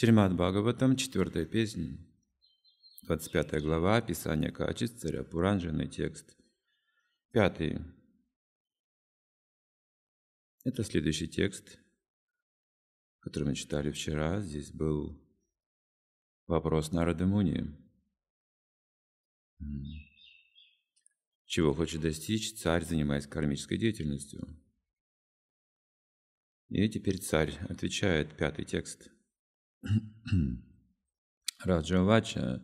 Шримад Бхагаватам, 4 песня, 25 глава, описание качеств царя Пуранжины, текст. Пятый. Это следующий текст, который мы читали вчера. Здесь был вопрос Нарады Муни. Чего хочет достичь царь, занимаясь кармической деятельностью? И теперь царь отвечает, пятый текст – Раджавача Раджавача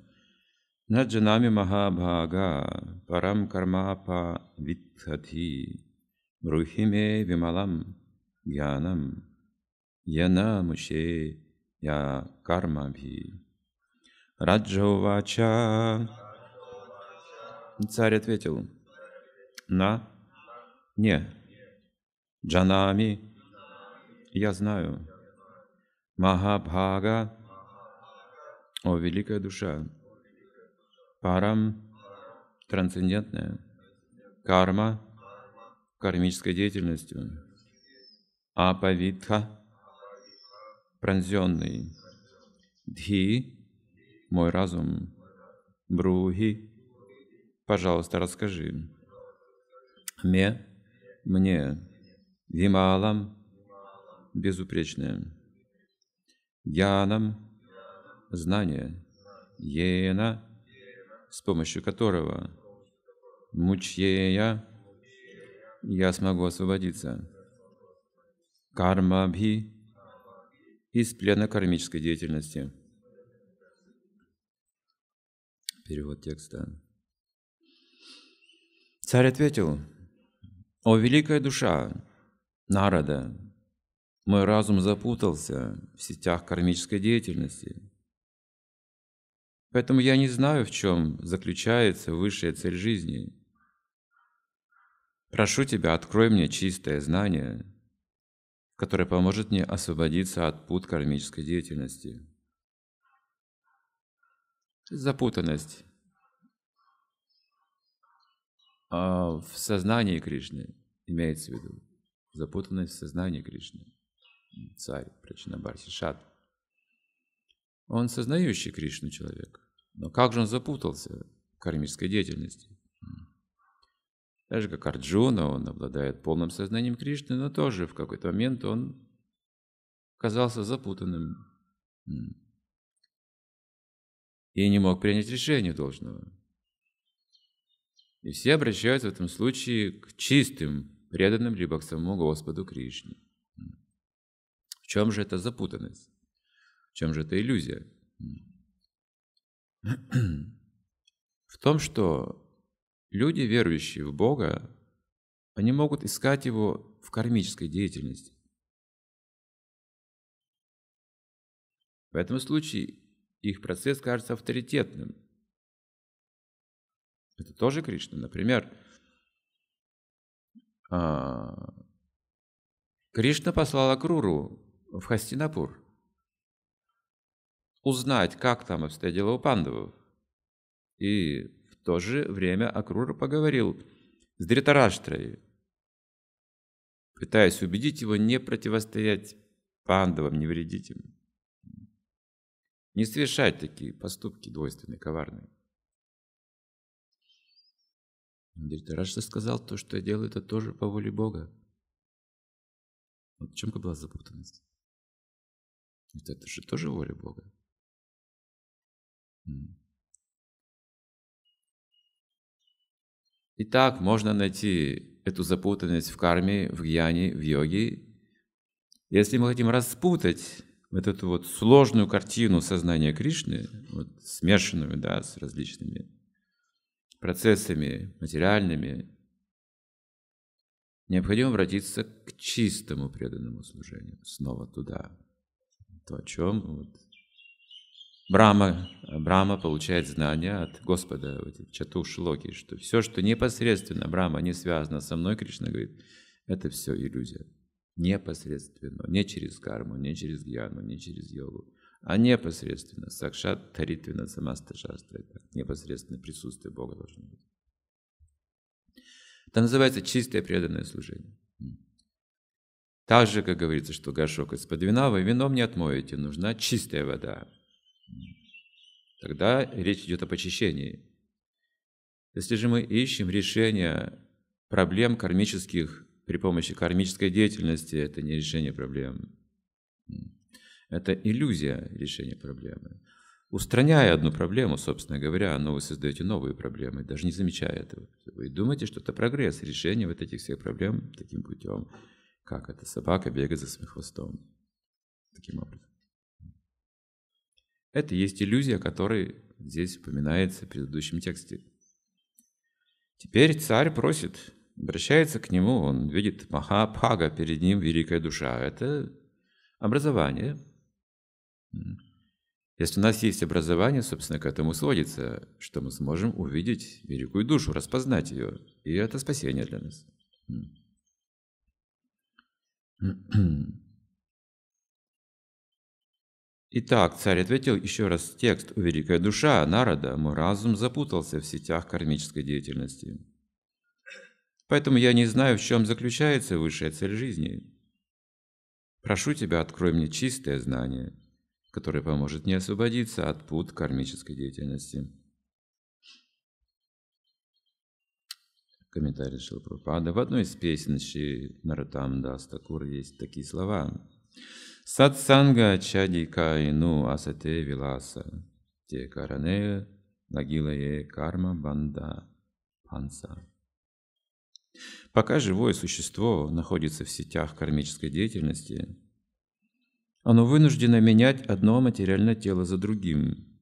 Наджанами Махабхага Парам Кармапа Витхати Брухиме Вималам Гьянам Яна Муше Я Кармабхи Раджавача Царь ответил На Не Джанами Я знаю Махабхага, о великая душа, парам, трансцендентная, карма, кармической деятельностью, апавитха, пронзенный, дхи, мой разум, брухи, пожалуйста, расскажи, ме, мне, вималам, безупречная. Гьянам – знание, Ена – с помощью которого Мучьея – я смогу освободиться. карма Кармабхи – из плена кармической деятельности. Перевод текста. Царь ответил, «О великая душа, народа, мой разум запутался в сетях кармической деятельности. Поэтому я не знаю, в чем заключается высшая цель жизни. Прошу тебя, открой мне чистое знание, которое поможет мне освободиться от пут кармической деятельности. Запутанность а в сознании Кришны имеется в виду. Запутанность в сознании Кришны царь Прачинабарсишат. Он сознающий Кришну человек, но как же он запутался в кармической деятельности? Даже как Арджуна, он обладает полным сознанием Кришны, но тоже в какой-то момент он казался запутанным и не мог принять решение должного. И все обращаются в этом случае к чистым преданным либо к самому Господу Кришне чем же эта запутанность? В чем же эта иллюзия? В том, что люди, верующие в Бога, они могут искать Его в кармической деятельности. В этом случае их процесс кажется авторитетным. Это тоже Кришна. Например, а, Кришна послала Круру в Хастинапур, узнать, как там обстоят дела у пандавов. И в то же время Акрура поговорил с Дритараштрой, пытаясь убедить его не противостоять пандавам, не вредить им. Не совершать такие поступки двойственные, коварные. Дритарашта сказал, то, что я делаю, это тоже по воле Бога. Вот в чем была запутанность. Ведь это же тоже воля Бога. Итак, можно найти эту запутанность в карме, в гьяне, в йоге. Если мы хотим распутать вот эту вот сложную картину сознания Кришны, вот смешанную да, с различными процессами материальными, необходимо обратиться к чистому преданному служению, снова туда, то, о чем вот, Брама, Брама получает знания от Господа, вот, Чатушлоки, что все, что непосредственно Брама не связано со мной, Кришна говорит, это все иллюзия. Непосредственно, не через карму, не через гьяну, не через йогу, а непосредственно, сакшат, таритвина, самасташастра, это непосредственно присутствие Бога должно быть. Это называется чистое преданное служение. Так же, как говорится, что горшок из-под вина вы вином не отмоете, нужна чистая вода. Тогда речь идет о почищении. Если же мы ищем решение проблем кармических при помощи кармической деятельности, это не решение проблем. Это иллюзия решения проблемы. Устраняя одну проблему, собственно говоря, но ну, вы создаете новые проблемы, даже не замечая этого. Вы думаете, что это прогресс, решение вот этих всех проблем таким путем как эта собака бегает за своим хвостом. Таким образом. Это есть иллюзия, которая здесь упоминается в предыдущем тексте. Теперь царь просит, обращается к нему, он видит Махапхага, перед ним великая душа. Это образование. Если у нас есть образование, собственно, к этому сводится, что мы сможем увидеть великую душу, распознать ее. И это спасение для нас. Итак, царь ответил еще раз текст «У великая душа народа мой разум запутался в сетях кармической деятельности». Поэтому я не знаю, в чем заключается высшая цель жизни. Прошу тебя, открой мне чистое знание, которое поможет мне освободиться от пут кармической деятельности. комментарий пропада. В одной из песен Шри Наратам Такур есть такие слова. Сатсанга чадика ину асате виласа, те каране нагилае карма банда панса. Пока живое существо находится в сетях кармической деятельности, оно вынуждено менять одно материальное тело за другим.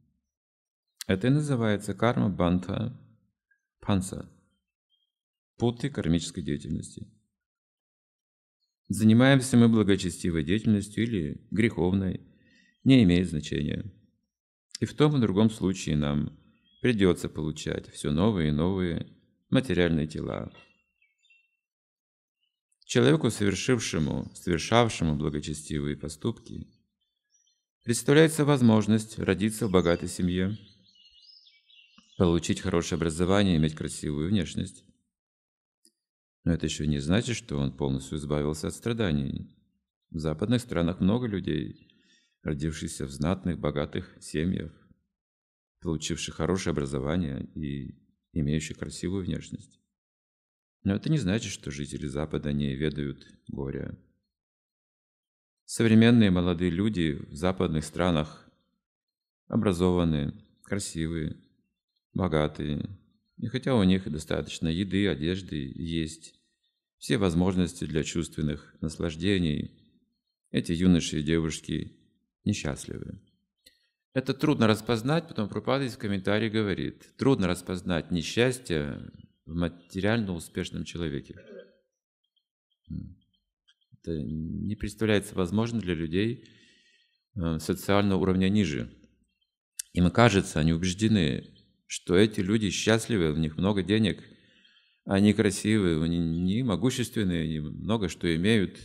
Это и называется карма банта панса – путы кармической деятельности. Занимаемся мы благочестивой деятельностью или греховной, не имеет значения. И в том и другом случае нам придется получать все новые и новые материальные тела. Человеку, совершившему, совершавшему благочестивые поступки, представляется возможность родиться в богатой семье, получить хорошее образование, иметь красивую внешность, но это еще не значит, что он полностью избавился от страданий. В западных странах много людей, родившихся в знатных, богатых семьях, получивших хорошее образование и имеющих красивую внешность. Но это не значит, что жители Запада не ведают горя. Современные молодые люди в западных странах образованные, красивые, богатые, и хотя у них достаточно еды, одежды есть, все возможности для чувственных наслаждений, эти юноши и девушки несчастливы. Это трудно распознать, потом Пропада в комментарии говорит, трудно распознать несчастье в материально успешном человеке. Это не представляется возможным для людей э, социального уровня ниже. Им кажется, они убеждены, что эти люди счастливы, у них много денег, они красивые, они могущественные, они много что имеют.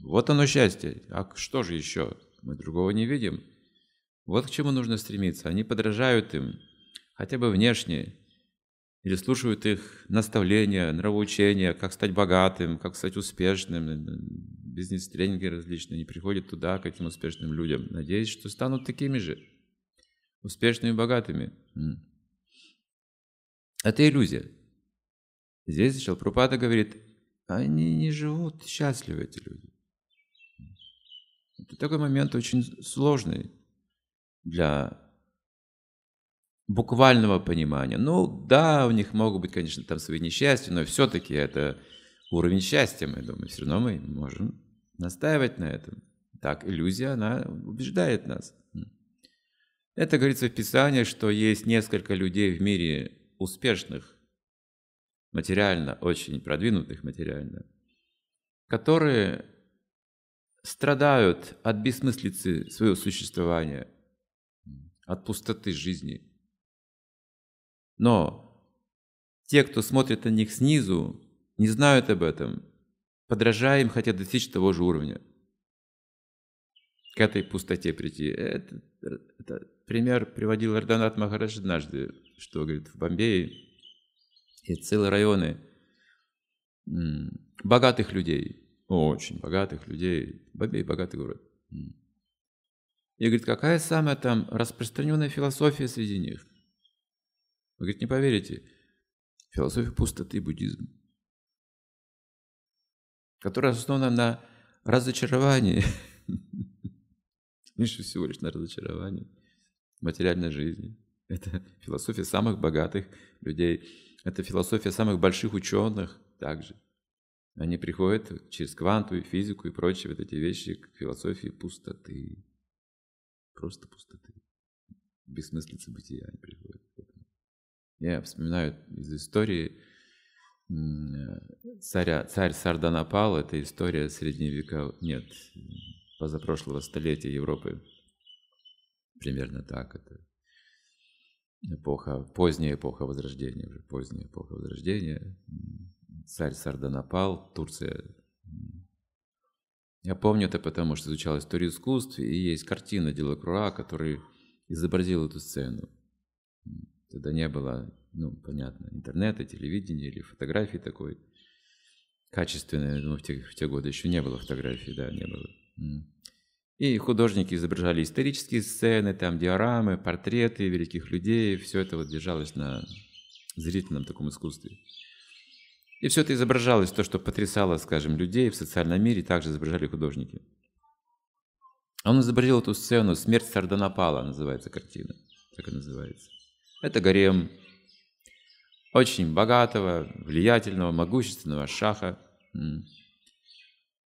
Вот оно счастье. А что же еще? Мы другого не видим. Вот к чему нужно стремиться. Они подражают им, хотя бы внешне, или слушают их наставления, нравоучения, как стать богатым, как стать успешным, бизнес-тренинги различные, они приходят туда, к этим успешным людям, надеясь, что станут такими же, успешными, богатыми. Это иллюзия. Здесь Шалпрупада говорит, они не живут счастливы, эти люди. Это такой момент очень сложный для буквального понимания. Ну да, у них могут быть, конечно, там свои несчастья, но все-таки это уровень счастья, мы думаем. Все равно мы можем настаивать на этом. Так, иллюзия, она убеждает нас. Это говорится в Писании, что есть несколько людей в мире, успешных, материально, очень продвинутых материально, которые страдают от бессмыслицы своего существования, от пустоты жизни. Но те, кто смотрит на них снизу, не знают об этом, подражая им, хотят достичь того же уровня. К этой пустоте прийти. Это, это пример приводил Арданат Махарадж однажды, что, говорит, в Бомбее и целые районы богатых людей, очень богатых людей. Бомбей – богатый город. И говорит, какая самая там распространенная философия среди них? Вы, говорит, не поверите, философия пустоты, буддизм, которая основана на разочаровании, меньше всего лишь на разочаровании – материальной жизни. Это философия самых богатых людей. Это философия самых больших ученых также. Они приходят через кванту и физику и прочие вот эти вещи к философии пустоты. Просто пустоты. Бессмыслица бытия они приходят. Я вспоминаю из истории царя, царь Сарданапал, это история средневека, нет, позапрошлого столетия Европы, примерно так это. Эпоха, поздняя эпоха Возрождения, уже поздняя эпоха Возрождения. Царь Сарданапал, Турция. Я помню это потому, что изучал историю искусств, и есть картина Делакруа, который изобразил эту сцену. Тогда не было, ну, понятно, интернета, телевидения или фотографии такой качественной. Ну, в те, в те годы еще не было фотографий, да, не было. И художники изображали исторические сцены, там диорамы, портреты великих людей. Все это вот держалось на зрительном таком искусстве. И все это изображалось, то, что потрясало, скажем, людей в социальном мире, также изображали художники. Он изобразил эту сцену «Смерть Сарданапала» называется картина. Так и называется. Это гарем очень богатого, влиятельного, могущественного шаха.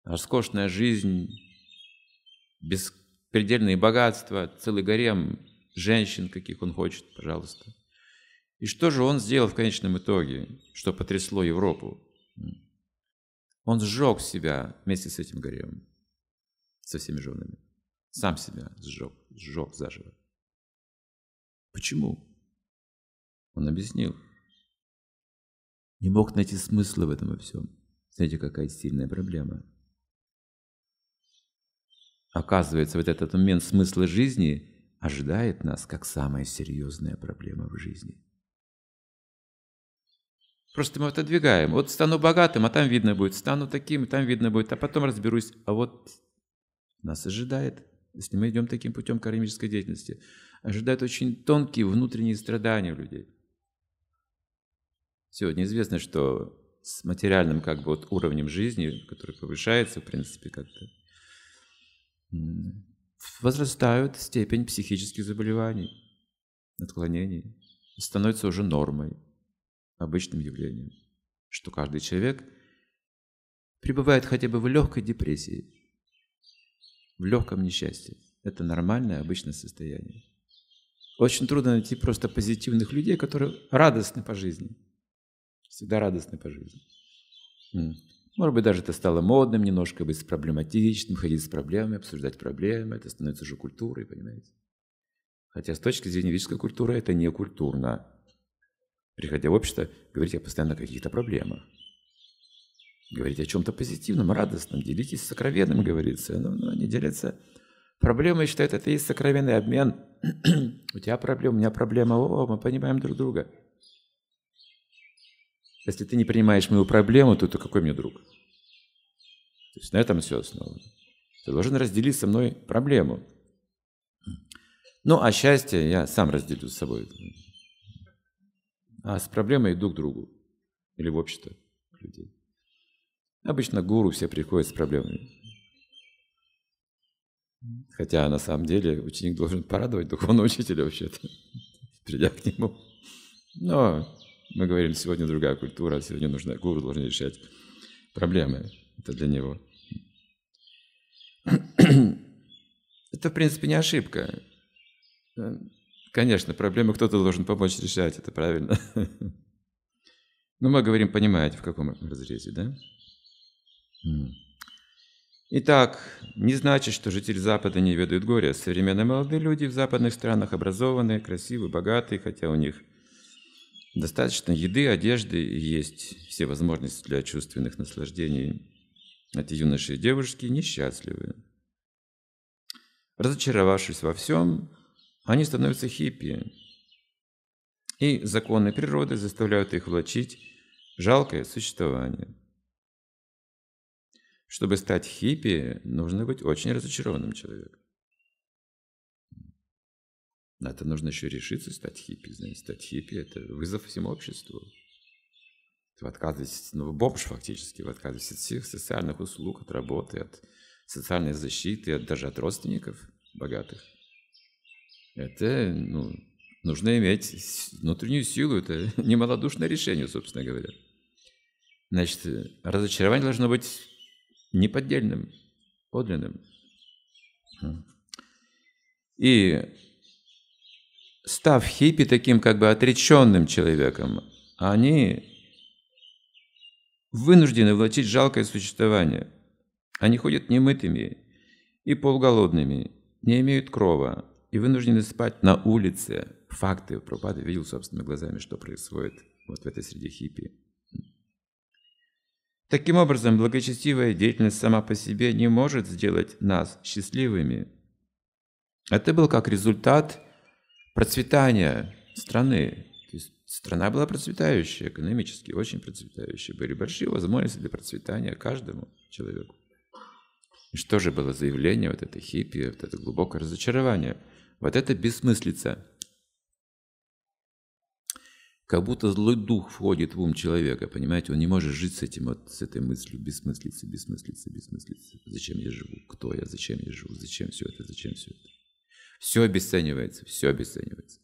Роскошная жизнь, беспредельные богатства, целый гарем женщин, каких он хочет, пожалуйста. И что же он сделал в конечном итоге, что потрясло Европу? Он сжег себя вместе с этим гаремом, со всеми женами. Сам себя сжег, сжег заживо. Почему? Он объяснил. Не мог найти смысла в этом во всем. Знаете, какая сильная проблема – Оказывается, вот этот момент смысла жизни ожидает нас как самая серьезная проблема в жизни. Просто мы отодвигаем. Вот стану богатым, а там видно будет. Стану таким, и там видно будет. А потом разберусь. А вот нас ожидает, если мы идем таким путем кармической деятельности, ожидают очень тонкие внутренние страдания у людей. Сегодня известно, что с материальным как бы вот уровнем жизни, который повышается, в принципе, как-то возрастают степень психических заболеваний, отклонений, становится уже нормой, обычным явлением, что каждый человек пребывает хотя бы в легкой депрессии, в легком несчастье. Это нормальное, обычное состояние. Очень трудно найти просто позитивных людей, которые радостны по жизни. Всегда радостны по жизни. Может быть, даже это стало модным немножко, быть с проблематичным, ходить с проблемами, обсуждать проблемы. Это становится уже культурой, понимаете? Хотя с точки зрения ведической культуры это не культурно. Приходя в общество, говорить о постоянно каких-то проблемах. Говорить о чем-то позитивном, радостном, делитесь сокровенным, говорится. Но, ну, но ну, они делятся проблемой, считают, это и есть сокровенный обмен. у тебя проблема, у меня проблема, о, мы понимаем друг друга. Если ты не принимаешь мою проблему, то ты какой мне друг? То есть на этом все основано. Ты должен разделить со мной проблему. Ну, а счастье я сам разделю с собой. А с проблемой иду к другу или в общество людей. Обычно гуру все приходят с проблемами. Хотя на самом деле ученик должен порадовать духовного учителя вообще-то, придя к нему. Но мы говорили, сегодня другая культура, сегодня нужно, гуру должен решать проблемы. Это для него. Это, в принципе, не ошибка. Конечно, проблемы кто-то должен помочь решать, это правильно. Но мы говорим, понимаете, в каком разрезе, да? Итак, не значит, что жители Запада не ведают горя. Современные молодые люди в западных странах образованные, красивые, богатые, хотя у них Достаточно еды, одежды есть все возможности для чувственных наслаждений. Эти юноши и девушки несчастливы. Разочаровавшись во всем, они становятся хиппи. И законы природы заставляют их влачить жалкое существование. Чтобы стать хиппи, нужно быть очень разочарованным человеком. На это нужно еще решиться стать хиппи. Знаете, стать хиппи – это вызов всему обществу. Вы отказываетесь, ну вы бомж фактически, вы отказываетесь от всех социальных услуг, от работы, от социальной защиты, от, даже от родственников богатых. Это, ну, нужно иметь внутреннюю силу, это немалодушное решение, собственно говоря. Значит, разочарование должно быть неподдельным, подлинным. И став хиппи таким как бы отреченным человеком, а они вынуждены влачить жалкое существование. Они ходят немытыми и полуголодными, не имеют крова и вынуждены спать на улице. Факты Пропада видел собственными глазами, что происходит вот в этой среде хиппи. Таким образом, благочестивая деятельность сама по себе не может сделать нас счастливыми. Это был как результат – процветания страны. То есть страна была процветающая экономически, очень процветающая. Были большие возможности для процветания каждому человеку. И что же было заявление, вот это хиппи, вот это глубокое разочарование. Вот это бессмыслица. Как будто злой дух входит в ум человека, понимаете, он не может жить с этим, вот, с этой мыслью, бессмыслица, бессмыслица, бессмыслица. Зачем я живу? Кто я? Зачем я живу? Зачем все это? Зачем все это? Все обесценивается, все обесценивается.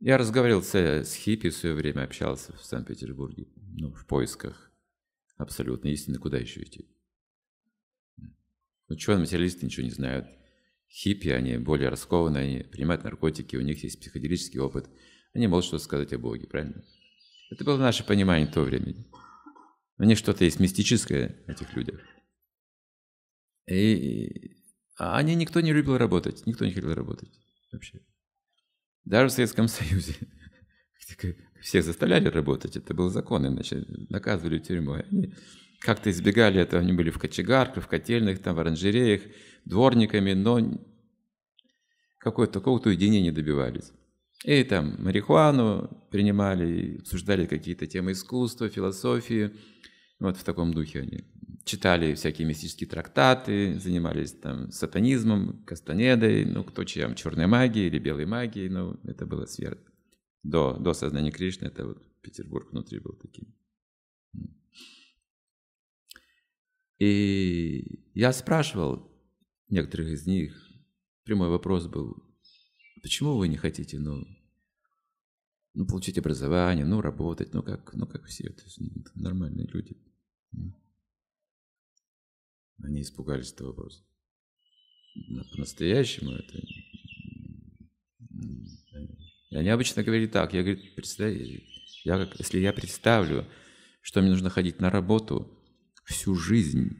Я разговаривал с, э, хиппи в свое время, общался в Санкт-Петербурге, ну, в поисках абсолютно истины, куда еще идти. Ученые-материалисты ничего не знают. Хиппи, они более раскованы, они принимают наркотики, у них есть психоделический опыт. Они могут что-то сказать о Боге, правильно? Это было наше понимание в то время. У них что-то есть мистическое этих людях. И а они никто не любил работать, никто не хотел работать вообще. Даже в Советском Союзе всех заставляли работать, это был закон, иначе наказывали тюрьмой. Они как-то избегали этого, они были в кочегарках, в котельных, там, в оранжереях, дворниками, но какое-то, какого-то уединения добивались. И там марихуану принимали, обсуждали какие-то темы искусства, философии, вот в таком духе они читали всякие мистические трактаты, занимались там сатанизмом, кастанедой, ну, кто чем, черной магией или белой магией, ну, это было сверх. До, до сознания Кришны это вот Петербург внутри был таким. И я спрашивал некоторых из них, прямой вопрос был, почему вы не хотите, ну, ну, получить образование, ну, работать, ну, как, ну, как все, это ну, нормальные люди. Они испугались этого вопроса. по-настоящему это... И они обычно говорили так, я говорю, представь, я, как, если я представлю, что мне нужно ходить на работу всю жизнь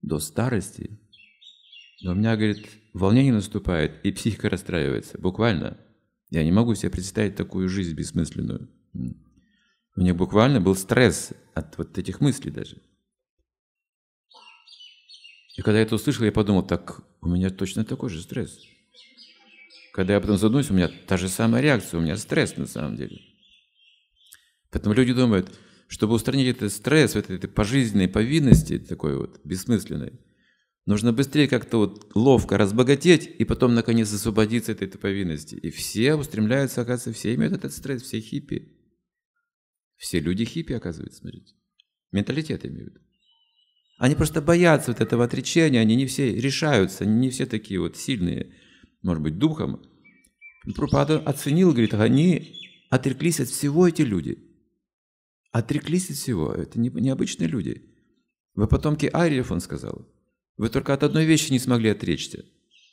до старости, но у меня, говорит, волнение наступает, и психика расстраивается, буквально. Я не могу себе представить такую жизнь бессмысленную. У них буквально был стресс от вот этих мыслей даже. И когда я это услышал, я подумал, так у меня точно такой же стресс. Когда я потом задумаюсь, у меня та же самая реакция, у меня стресс на самом деле. Поэтому люди думают, чтобы устранить этот стресс, вот этой пожизненной повинности такой вот, бессмысленной, нужно быстрее как-то вот ловко разбогатеть и потом, наконец, освободиться от этой повинности. И все устремляются, оказывается, все имеют этот стресс, все хиппи. Все люди хиппи, оказывается, смотрите. Менталитет имеют. Они просто боятся вот этого отречения, они не все решаются, они не все такие вот сильные, может быть, духом. Пропада оценил, говорит, они отреклись от всего эти люди. Отреклись от всего. Это необычные люди. Вы потомки Ариев, он сказал. Вы только от одной вещи не смогли отречься.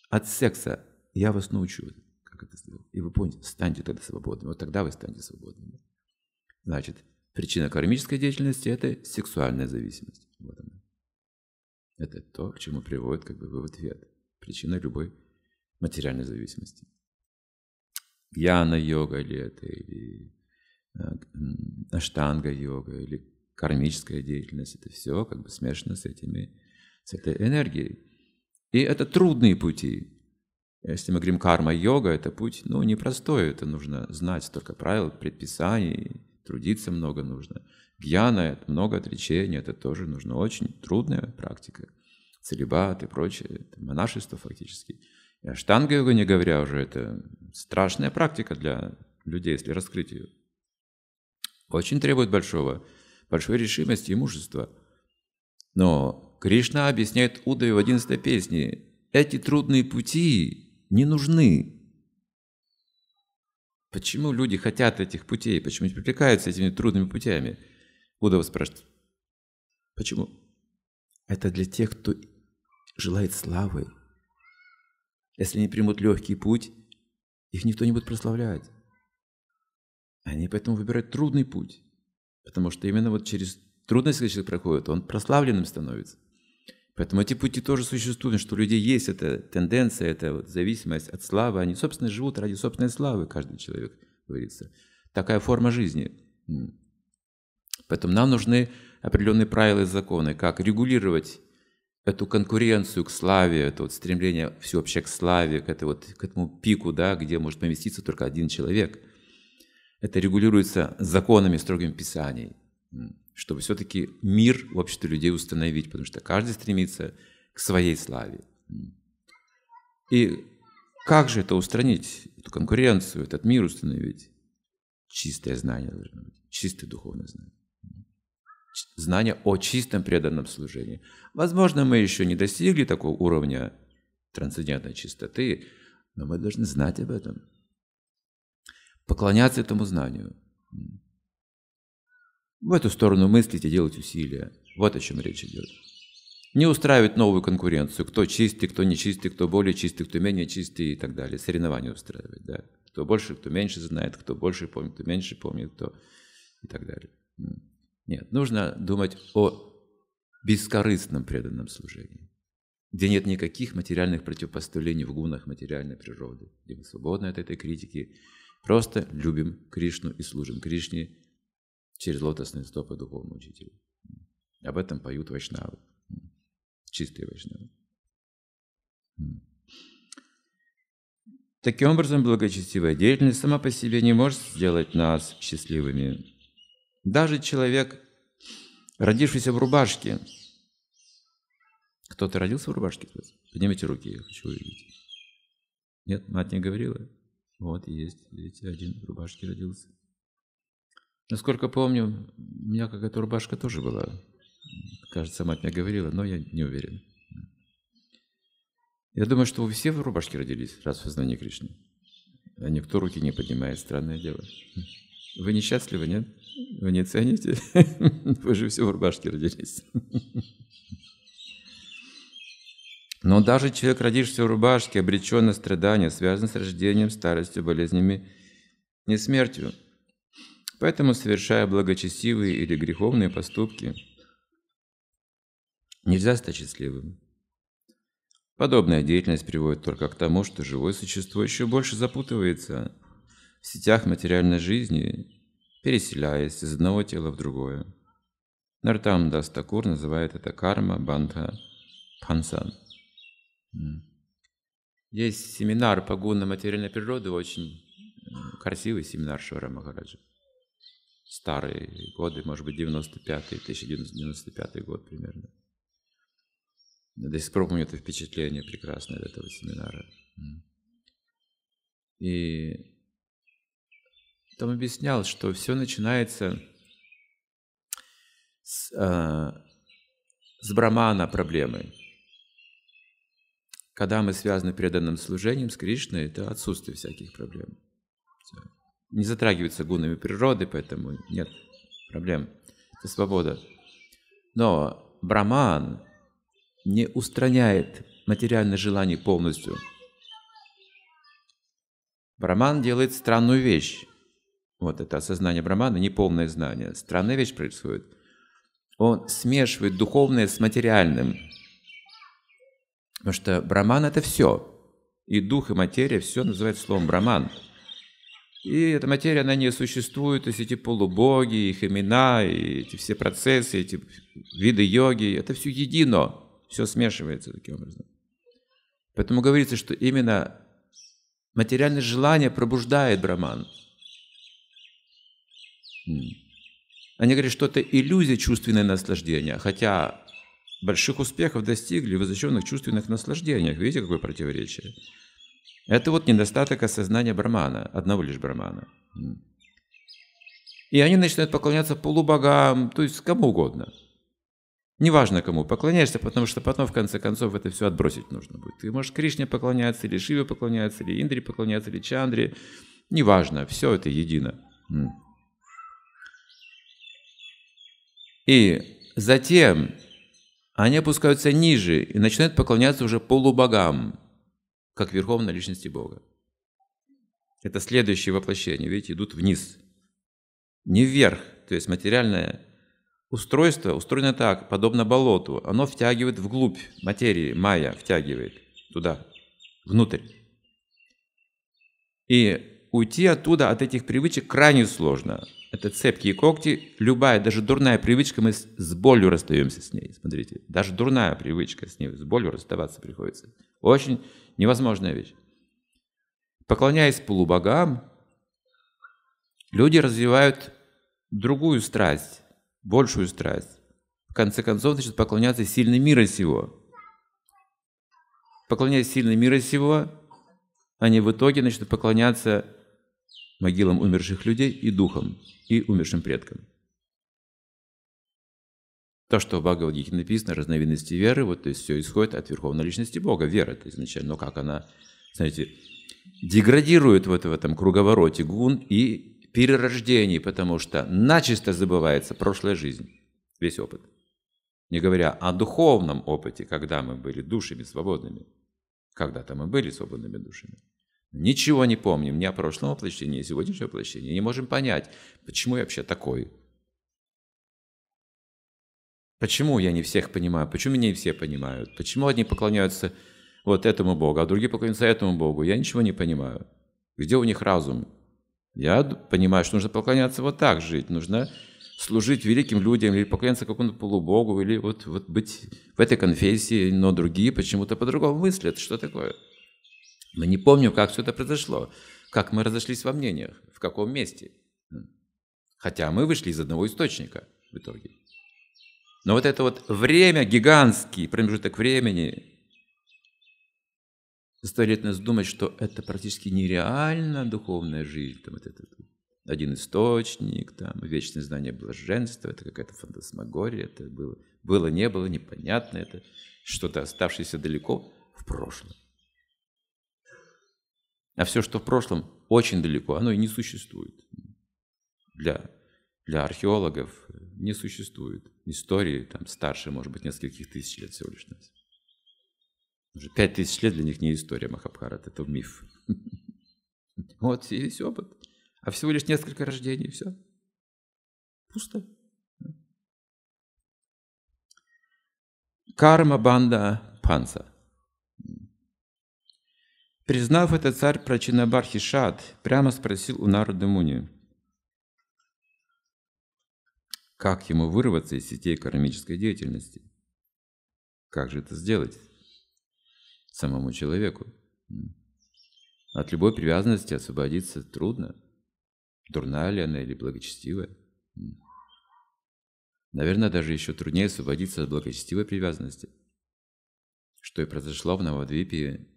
От секса. Я вас научу, как это сделать. И вы поняли, станьте тогда свободными. Вот тогда вы станете свободными. Значит, причина кармической деятельности – это сексуальная зависимость. Это то, к чему приводит как бы вывод вет. Причина любой материальной зависимости. Гьяна-йога или это, или э, аштанга-йога, или кармическая деятельность. Это все как бы смешано с, этими, с этой энергией. И это трудные пути. Если мы говорим карма-йога, это путь, ну, непростой, это нужно знать столько правил, предписаний, трудиться много нужно пьяная, много отречений, это тоже нужно очень трудная практика. Целебат и прочее, это монашество фактически. И аштанга йога, не говоря уже, это страшная практика для людей, если раскрыть ее. Очень требует большого, большой решимости и мужества. Но Кришна объясняет Удаве в 11 песне, эти трудные пути не нужны. Почему люди хотят этих путей? Почему привлекаются этими трудными путями? Удова спрашивает. Почему? Это для тех, кто желает славы. Если они примут легкий путь, их никто не будет прославлять. Они поэтому выбирают трудный путь, потому что именно вот через трудность, когда человек проходит, он прославленным становится. Поэтому эти пути тоже существуют, что у людей есть эта тенденция, эта вот зависимость от славы. Они, собственно, живут ради собственной славы, каждый человек, говорится. Такая форма жизни. Поэтому нам нужны определенные правила и законы, как регулировать эту конкуренцию к славе, это вот стремление всеобщее к славе, к, этой вот, к этому пику, да, где может поместиться только один человек. Это регулируется законами строгим писаний, чтобы все-таки мир в обществе людей установить, потому что каждый стремится к своей славе. И как же это устранить, эту конкуренцию, этот мир установить? Чистое знание должно быть, чистое духовное знание знание о чистом преданном служении. Возможно, мы еще не достигли такого уровня трансцендентной чистоты, но мы должны знать об этом. Поклоняться этому знанию. В эту сторону мыслить и делать усилия. Вот о чем речь идет. Не устраивать новую конкуренцию, кто чистый, кто нечистый, кто более чистый, кто менее чистый и так далее. Соревнования устраивать, да. Кто больше, кто меньше знает, кто больше помнит, кто меньше помнит, кто и так далее. Нет, нужно думать о бескорыстном преданном служении, где нет никаких материальных противопоставлений в гунах материальной природы, где мы свободны от этой критики, просто любим Кришну и служим Кришне через лотосные стопы духовного учителя. Об этом поют вайшнавы, чистые вайшнавы. Таким образом, благочестивая деятельность сама по себе не может сделать нас счастливыми. Даже человек, родившийся в рубашке, кто-то родился в рубашке? Поднимите руки, я хочу увидеть. Нет, мать не говорила. Вот есть, видите, один в рубашке родился. Насколько помню, у меня какая-то рубашка тоже была. Кажется, мать мне говорила, но я не уверен. Я думаю, что вы все в рубашке родились, раз вы знание Кришны. А никто руки не поднимает, странное дело. Вы несчастливы, нет? Вы не цените? Вы же все в рубашке родились. Но даже человек, родившийся в рубашке, обречен на страдания, связан с рождением, старостью, болезнями не смертью. Поэтому, совершая благочестивые или греховные поступки, нельзя стать счастливым. Подобная деятельность приводит только к тому, что живое существо еще больше запутывается в сетях материальной жизни переселяясь из одного тела в другое. Нартамдас Такур называет это карма бандха, пансан. Есть семинар по гунам материальной природы, очень красивый семинар Шора Махараджа. Старые годы, может быть, 95-й, 1995 год примерно. До сих пор помню это впечатление прекрасное от этого семинара. И там объяснял, что все начинается с, э, с брамана проблемы. Когда мы связаны преданным служением с Кришной, это отсутствие всяких проблем. Не затрагиваются гунами природы, поэтому нет проблем. Это свобода. Но браман не устраняет материальное желание полностью. Браман делает странную вещь вот это осознание Брамана, неполное знание. Странная вещь происходит. Он смешивает духовное с материальным. Потому что Браман – это все. И дух, и материя – все называется словом Браман. И эта материя, она не существует, то есть эти полубоги, их имена, и эти все процессы, эти виды йоги, это все едино, все смешивается таким образом. Поэтому говорится, что именно материальное желание пробуждает Браман – они говорят, что это иллюзия чувственное наслаждение, хотя больших успехов достигли в изощренных чувственных наслаждениях. Видите, какое противоречие? Это вот недостаток осознания брамана одного лишь брамана. И они начинают поклоняться полубогам, то есть кому угодно. Неважно кому, поклоняешься, потому что потом, в конце концов, это все отбросить нужно будет. Ты можешь Кришне поклоняться, или Шиве поклоняться, или Индре поклоняться, или Чандре. Неважно, все это едино. И затем они опускаются ниже и начинают поклоняться уже полубогам, как верховной личности Бога. Это следующее воплощение, видите, идут вниз, не вверх, то есть материальное устройство устроено так, подобно болоту, оно втягивает вглубь материи, майя втягивает туда, внутрь. И уйти оттуда, от этих привычек, крайне сложно – это цепкие когти, любая, даже дурная привычка, мы с, болью расстаемся с ней. Смотрите, даже дурная привычка с ней, с болью расставаться приходится. Очень невозможная вещь. Поклоняясь полубогам, люди развивают другую страсть, большую страсть. В конце концов, значит, поклоняться сильной мира сего. Поклоняясь сильной мира сего, они в итоге, значит, поклоняться могилам умерших людей и духам, и умершим предкам. То, что в Бхагавадгите написано, разновидности веры, вот то есть все исходит от верховной личности Бога, вера это изначально, но как она, знаете, деградирует вот в этом круговороте гун и перерождений, потому что начисто забывается прошлая жизнь, весь опыт. Не говоря о духовном опыте, когда мы были душами свободными. Когда-то мы были свободными душами. Ничего не помним ни о прошлом воплощении, ни о сегодняшнем воплощении. Не можем понять, почему я вообще такой. Почему я не всех понимаю? Почему меня не все понимают? Почему одни поклоняются вот этому Богу, а другие поклоняются этому Богу? Я ничего не понимаю. Где у них разум? Я понимаю, что нужно поклоняться вот так жить. Нужно служить великим людям или поклоняться какому-то полубогу, или вот, вот быть в этой конфессии, но другие почему-то по-другому мыслят. Что такое? Мы не помним, как все это произошло, как мы разошлись во мнениях, в каком месте. Хотя мы вышли из одного источника в итоге. Но вот это вот время, гигантский промежуток времени, заставляет нас думать, что это практически нереально духовная жизнь. Там, вот этот один источник, там, вечное знание блаженства, это какая-то фантасмагория, это было, было, не было, непонятно, это что-то оставшееся далеко в прошлом. А все, что в прошлом, очень далеко, оно и не существует. Для, для археологов не существует истории, там, старше, может быть, нескольких тысяч лет всего лишь. Уже пять тысяч лет для них не история Махабхарат, это миф. Вот весь опыт. А всего лишь несколько рождений, и все. Пусто. Карма банда панца. Признав это, царь Прачинабархишад прямо спросил у народа Муни, как ему вырваться из сетей кармической деятельности? Как же это сделать самому человеку? От любой привязанности освободиться трудно. Дурная ли она или благочестивая? Наверное, даже еще труднее освободиться от благочестивой привязанности, что и произошло в Новодвипе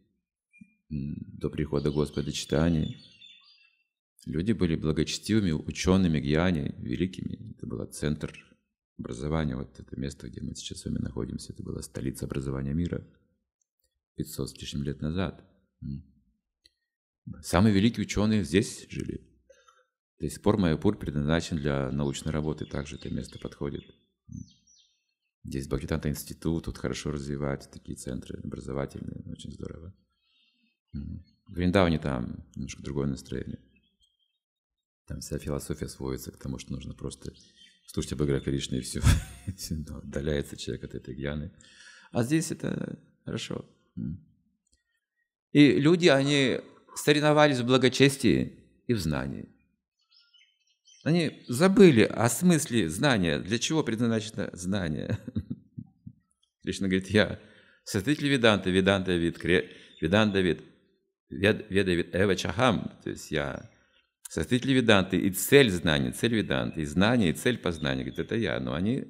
до прихода Господа читаний. Люди были благочестивыми учеными Гьяни, великими. Это был центр образования, вот это место, где мы сейчас с вами находимся, это была столица образования мира 500 с лишним лет назад. Самые великие ученые здесь жили. До сих пор Майяпур предназначен для научной работы, также это место подходит. Здесь Бхагаватанта институт, тут хорошо развивать такие центры образовательные, очень здорово. В Гриндауне там немножко другое настроение. Там вся философия сводится к тому, что нужно просто слушать об игре Кришны и все. Ну, отдаляется человек от этой гьяны. А здесь это хорошо. И люди, они соревновались в благочестии и в знании. Они забыли о смысле знания. Для чего предназначено знание? Кришна говорит, я создатель Веданты, Веданта вид, Веданта вид веда эва чахам, то есть я составитель веданты, и цель знания, цель веданты, и знание, и цель познания, говорит, это я. Но они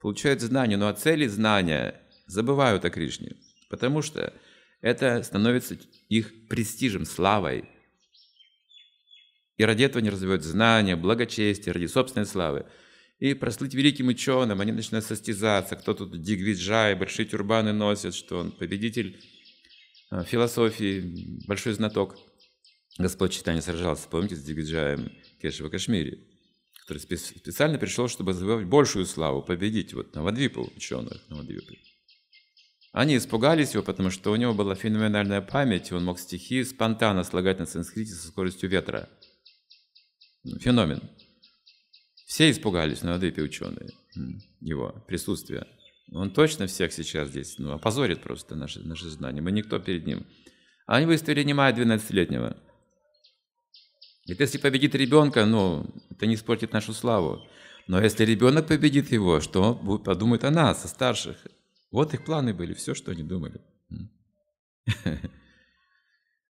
получают знание но о цели знания забывают о Кришне, потому что это становится их престижем, славой. И ради этого они развивают знания, благочестие, ради собственной славы. И прослыть великим ученым, они начинают состязаться, кто тут дигвиджай, большие тюрбаны носят что он победитель Э, философии, большой знаток. Господь Читания сражался, помните, с Дигджаем Кешева Кашмири, который специально пришел, чтобы завоевать большую славу, победить вот Навадвипу, ученых Навадвипы. Они испугались его, потому что у него была феноменальная память, и он мог стихи спонтанно слагать на санскрите со скоростью ветра. Феномен. Все испугались на Навадвипе ученые его присутствия. Ну, он точно всех сейчас здесь ну, опозорит просто наши, наши знания. Мы никто перед ним. А они выставили немая 12-летнего. Говорит, если победит ребенка, ну, это не испортит нашу славу. Но если ребенок победит его, что подумает о нас, о старших? Вот их планы были, все, что они думали.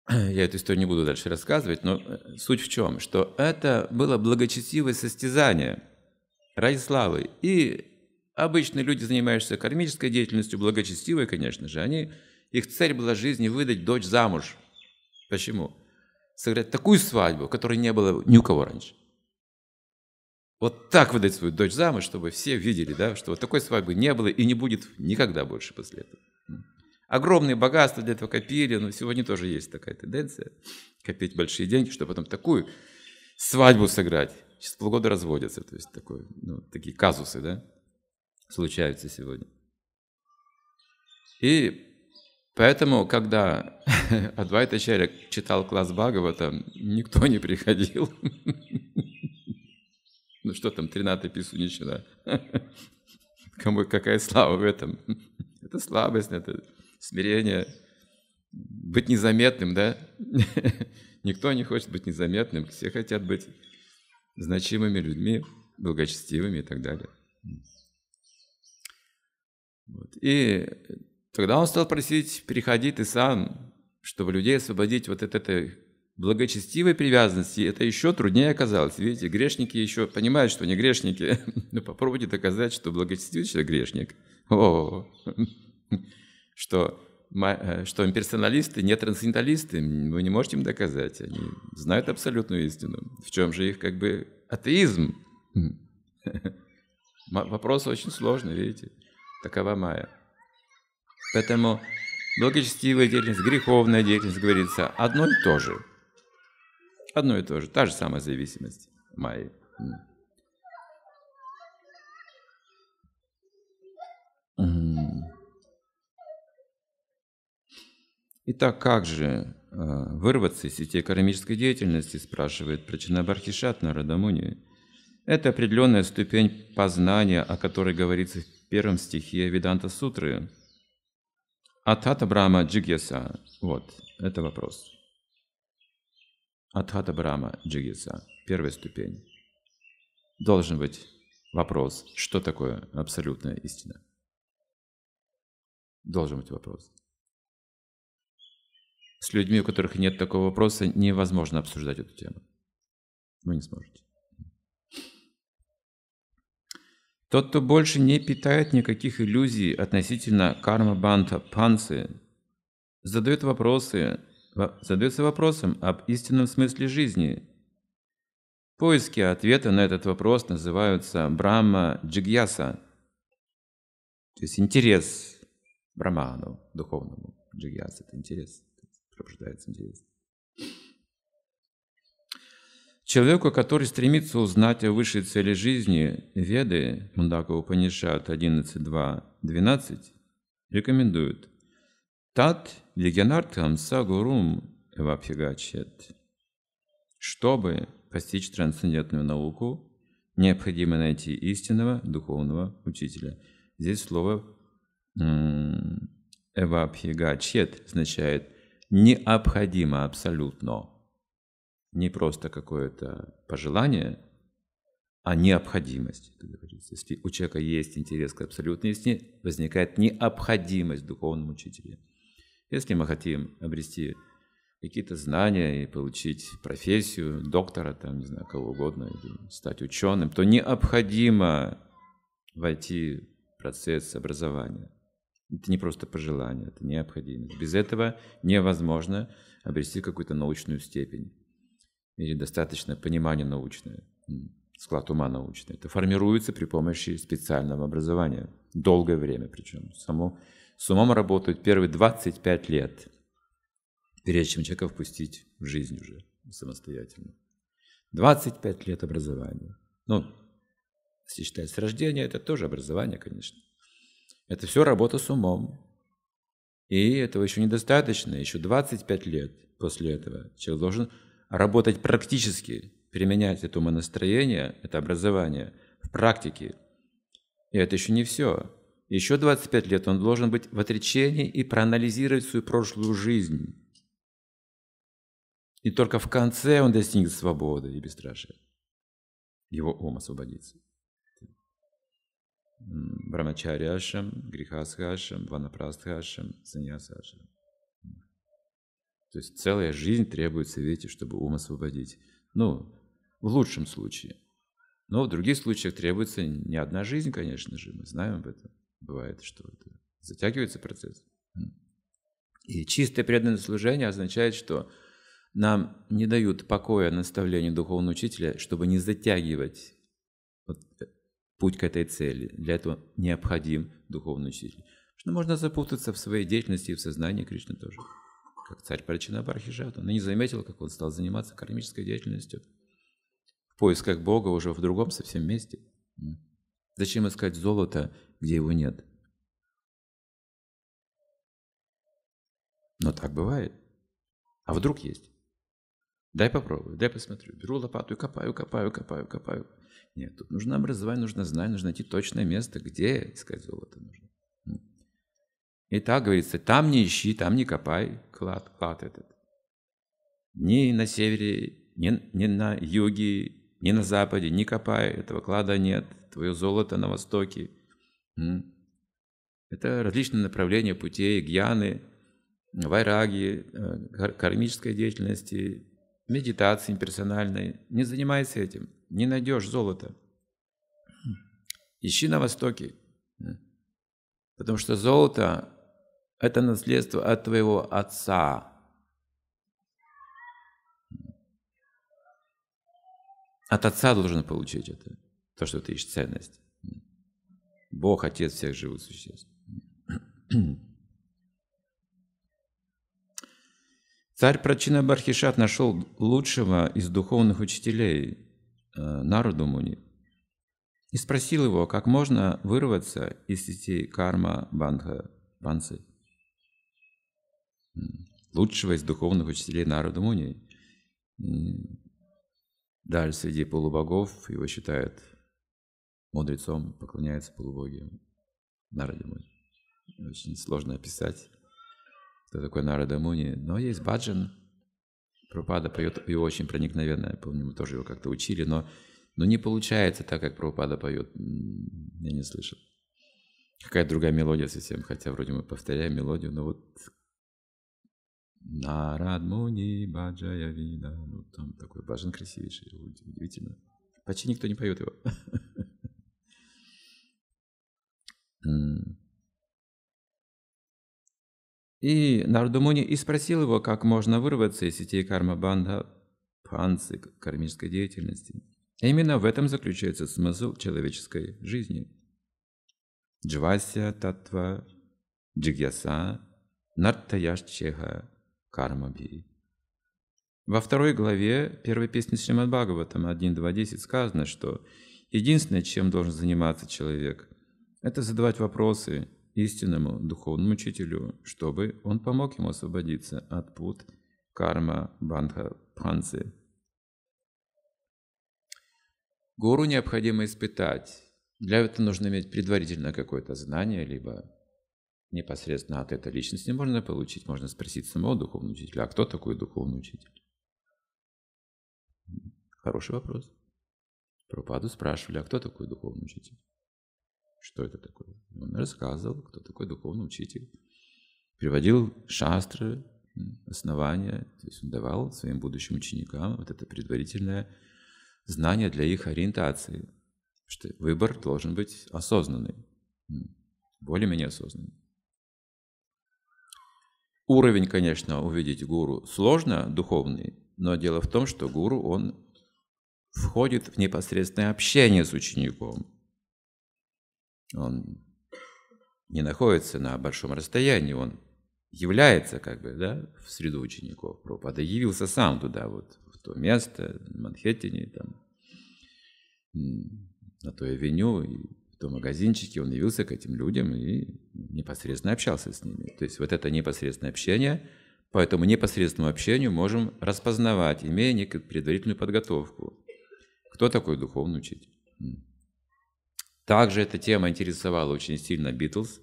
Я эту историю не буду дальше рассказывать, но э, суть в чем, что это было благочестивое состязание ради славы. И Обычные люди, занимающиеся кармической деятельностью, благочестивые, конечно же, они, их цель была жизни выдать дочь замуж. Почему? Сыграть такую свадьбу, которой не было ни у кого раньше. Вот так выдать свою дочь замуж, чтобы все видели, да, что вот такой свадьбы не было и не будет никогда больше после этого. Огромные богатства для этого копили, но сегодня тоже есть такая тенденция копить большие деньги, чтобы потом такую свадьбу сыграть. Сейчас полгода разводятся, то есть такой, ну, такие казусы, да случаются сегодня. И Поэтому, когда Адвайта Чарик читал класс Бхагавата, никто не приходил. ну что там, 13 писуничина. Кому какая слава в этом? это слабость, это смирение. Быть незаметным, да? никто не хочет быть незаметным. Все хотят быть значимыми людьми, благочестивыми и так далее. Вот. И тогда он стал просить, переходить и сам, чтобы людей освободить вот от этой благочестивой привязанности. Это еще труднее оказалось. Видите, грешники еще понимают, что они грешники. Но ну, попробуйте доказать, что благочестивый человек грешник. О, что э, что имперсоналисты не трансценденталисты, вы не можете им доказать. Они знают абсолютную истину. В чем же их как бы атеизм? Вопрос очень сложный, видите. Такова Майя. Поэтому благочестивая деятельность, греховная деятельность, говорится, одно и то же. Одно и то же, та же самая зависимость Майи. Итак, как же э, вырваться из сети кармической деятельности, спрашивает Прачинабархишат Нарадамуни. Это определенная ступень познания, о которой говорится в первом стихе Веданта Сутры. Атхата Брама Джигьяса. Вот, это вопрос. Атхата Брама Джигьяса. Первая ступень. Должен быть вопрос, что такое абсолютная истина. Должен быть вопрос. С людьми, у которых нет такого вопроса, невозможно обсуждать эту тему. Вы не сможете. Тот, кто больше не питает никаких иллюзий относительно карма-банта панцы, задает вопросы, задается вопросом об истинном смысле жизни. Поиски ответа на этот вопрос называются брама джигьяса, то есть интерес браману, духовному. Джигьяса – это интерес, пробуждается интерес. Человеку, который стремится узнать о высшей цели жизни, Веды, Мундака Упанишат 11.2.12, рекомендуют «Тат легенартам сагурум вапхигачет». Чтобы постичь трансцендентную науку, необходимо найти истинного духовного учителя. Здесь слово «эвапхигачет» означает «необходимо абсолютно» не просто какое-то пожелание, а необходимость, как говорится. Если у человека есть интерес к абсолютной истине, возникает необходимость в духовном учителе. Если мы хотим обрести какие-то знания и получить профессию доктора, там, не знаю, кого угодно, или стать ученым, то необходимо войти в процесс образования. Это не просто пожелание, это необходимость. Без этого невозможно обрести какую-то научную степень и достаточно понимание научное, склад ума научный. Это формируется при помощи специального образования. Долгое время причем. Само, с умом работают первые 25 лет, прежде чем человека впустить в жизнь уже самостоятельно. 25 лет образования. Ну, если считать с рождения, это тоже образование, конечно. Это все работа с умом. И этого еще недостаточно. Еще 25 лет после этого человек должен работать практически, применять это умонастроение, это образование в практике. И это еще не все. Еще 25 лет он должен быть в отречении и проанализировать свою прошлую жизнь. И только в конце он достигнет свободы и бесстрашия. Его ум освободится. Брамачарьяшем, Грихасхашем, Ванапрастхашем, Саньясашем. То есть целая жизнь требуется Вете, чтобы ум освободить. Ну, в лучшем случае. Но в других случаях требуется не одна жизнь, конечно же, мы знаем об этом. Бывает, что это затягивается процесс. И чистое преданное служение означает, что нам не дают покоя наставления духовного учителя, чтобы не затягивать вот э, путь к этой цели. Для этого необходим духовный учитель. что можно запутаться в своей деятельности и в сознании Кришны тоже как царь причина Бархишата, но не заметил, как он стал заниматься кармической деятельностью в поисках Бога уже в другом совсем месте. Зачем искать золото, где его нет? Но так бывает. А вдруг есть? Дай попробую, дай посмотрю. Беру лопату и копаю, копаю, копаю, копаю. Нет, тут нужно образование, нужно знание, нужно найти точное место, где искать золото нужно. И так говорится, там не ищи, там не копай клад, клад этот. Ни на севере, ни, ни на юге, ни на западе не копай, этого клада нет, твое золото на востоке. Это различные направления путей, гьяны, вайраги, э, кармической деятельности, медитации персональной. Не занимайся этим, не найдешь золото. Ищи на востоке. Потому что золото это наследство от твоего отца. От отца должен получить это, то, что ты ищешь ценность. Бог, Отец всех живых существ. Царь Прачина Бархишат нашел лучшего из духовных учителей, э, народу Муни, и спросил его, как можно вырваться из сетей карма Банха Бансы лучшего из духовных учителей народа Муни. Далее среди полубогов его считают мудрецом, поклоняются полубоги народе Муни. Очень сложно описать, кто такой Нарада Муни. Но есть Баджан, Пропада поет его очень проникновенно. Я помню, мы тоже его как-то учили, но, но не получается так, как Пропада поет. Я не слышал. Какая-то другая мелодия совсем, хотя вроде мы повторяем мелодию, но вот Нарадмуни Муни Баджая Вида. Ну, там такой бажан красивейший, удивительно. Почти никто не поет его. И Нардумуни и спросил его, как можно вырваться из сетей карма-банда панцы кармической деятельности. А именно в этом заключается смысл человеческой жизни. Джвася татва джигьяса нартаяшчеха карма бери. Во второй главе первой песни Шримад Бхагаватам 1.2.10 сказано, что единственное, чем должен заниматься человек, это задавать вопросы истинному духовному учителю, чтобы он помог ему освободиться от пут, карма, банха, панцы. Гуру необходимо испытать. Для этого нужно иметь предварительно какое-то знание, либо непосредственно от этой личности можно получить? Можно спросить самого духовного учителя, а кто такой духовный учитель? Хороший вопрос. Пропаду спрашивали, а кто такой духовный учитель? Что это такое? Он рассказывал, кто такой духовный учитель. Приводил шастры, основания, то есть он давал своим будущим ученикам вот это предварительное знание для их ориентации, что выбор должен быть осознанный, более-менее осознанный. Уровень, конечно, увидеть гуру сложно, духовный, но дело в том, что гуру, он входит в непосредственное общение с учеником. Он не находится на большом расстоянии, он является как бы да, в среду учеников. Пропада явился сам туда, вот, в то место, в Манхэттене, там, на той авеню, и то магазинчики он явился к этим людям и непосредственно общался с ними. То есть вот это непосредственное общение, по этому непосредственному общению можем распознавать, имея некую предварительную подготовку. Кто такой духовный учитель? Также эта тема интересовала очень сильно Битлз,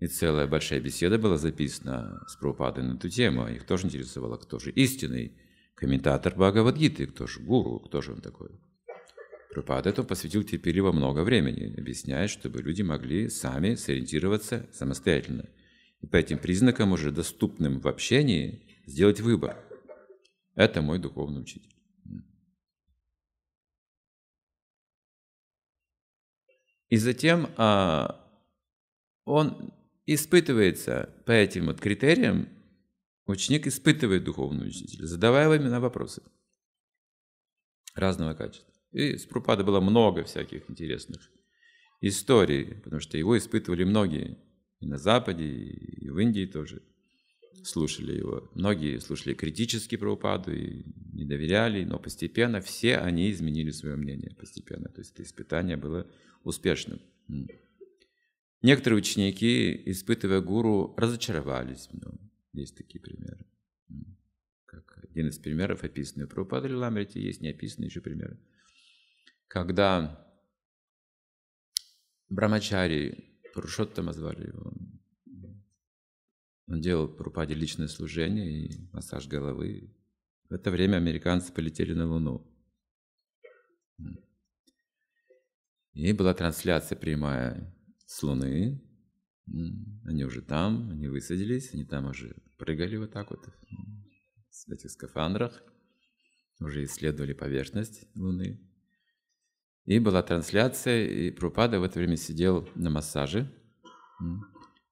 и целая большая беседа была записана с Прабхупадой на эту тему. А их тоже интересовало, кто же истинный комментатор Бхагавадгиты, кто же гуру, кто же он такой. Прупад этому посвятил Тепелева много времени, объясняя, чтобы люди могли сами сориентироваться самостоятельно и по этим признакам, уже доступным в общении, сделать выбор. Это мой духовный учитель. И затем а, он испытывается по этим вот критериям, ученик испытывает духовного учителя, задавая именно вопросы разного качества. И с Прупада было много всяких интересных историй, потому что его испытывали многие. И на Западе, и в Индии тоже слушали его. Многие слушали критически Прабхупаду и не доверяли, но постепенно все они изменили свое мнение постепенно. То есть это испытание было успешным. Некоторые ученики, испытывая гуру, разочаровались в нем. Есть такие примеры. Как один из примеров, описанный в Прабхупаде Ламрити. есть неописанные еще примеры когда Брамачари, Пурушоттама звали его, он делал Прупаде личное служение и массаж головы. В это время американцы полетели на Луну. И была трансляция прямая с Луны. Они уже там, они высадились, они там уже прыгали вот так вот в этих скафандрах, уже исследовали поверхность Луны. И была трансляция, и Прупада в это время сидел на массаже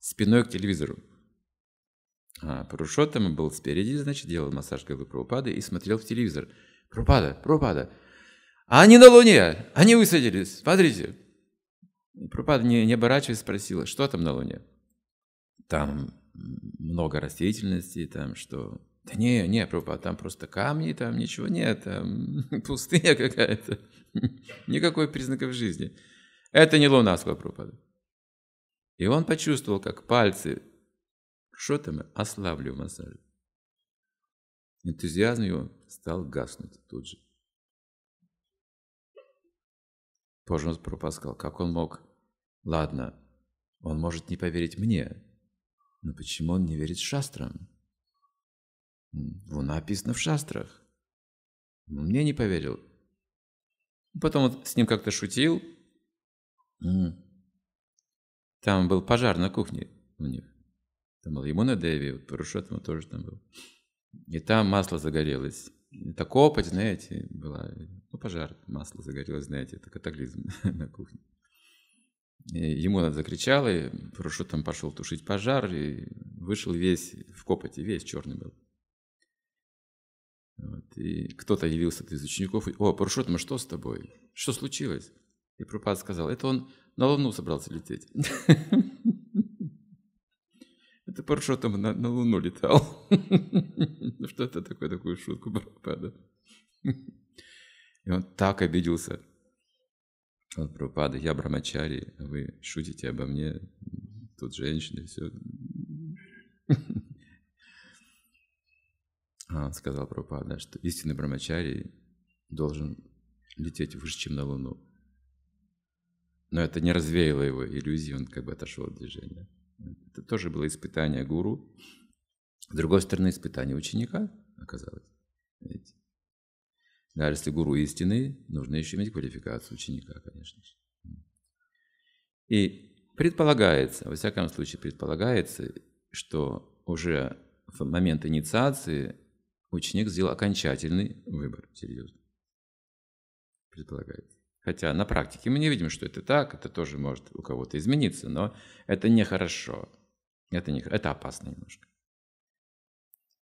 спиной к телевизору. А Парушотам был спереди, значит, делал массаж головы Прупады и смотрел в телевизор. Прупада, Прупада, а они на Луне, они высадились, смотрите. Прупада, не, не оборачиваясь, спросила, что там на Луне? Там много растительности, там что да не, не, Прабхупада, там просто камни, там ничего нет, там пустыня какая-то. Никакой признаков жизни. Это не луна, сказал Прабхупада. И он почувствовал, как пальцы что-то мы ослабли в массаже. Энтузиазм его стал гаснуть тут же. Позже он пропаскал, как он мог. Ладно, он может не поверить мне, но почему он не верит шастрам? Луна написано в шастрах. Он мне не поверил. Потом вот с ним как-то шутил. Там был пожар на кухне у них. Там был Ямуна Дэви, вот Парушот ему тоже там был. И там масло загорелось. Это копоть, знаете, была. Ну, пожар, масло загорелось, знаете, это катаклизм на кухне. И ему она закричала, и Парушот там пошел тушить пожар, и вышел весь в копоти, весь черный был. Вот. И кто-то явился из учеников, и, о, мы что с тобой? Что случилось? И Пропад сказал, это он на Луну собрался лететь. Это Паршотом на, Луну летал. Ну Что это такое, такую шутку Пропада? И он так обиделся. Он Прабхупада, я Брамачари, а вы шутите обо мне, тут женщины, все а, сказал Пропада, что истинный брамачарий должен лететь выше, чем на Луну. Но это не развеяло его иллюзии, он как бы отошел от движения. Это тоже было испытание гуру. С другой стороны, испытание ученика оказалось. Даже если гуру истинный, нужно еще иметь квалификацию ученика, конечно же. И предполагается, во всяком случае предполагается, что уже в момент инициации ученик сделал окончательный выбор, серьезно, предполагается. Хотя на практике мы не видим, что это так, это тоже может у кого-то измениться, но это нехорошо. Это, не, это опасно немножко.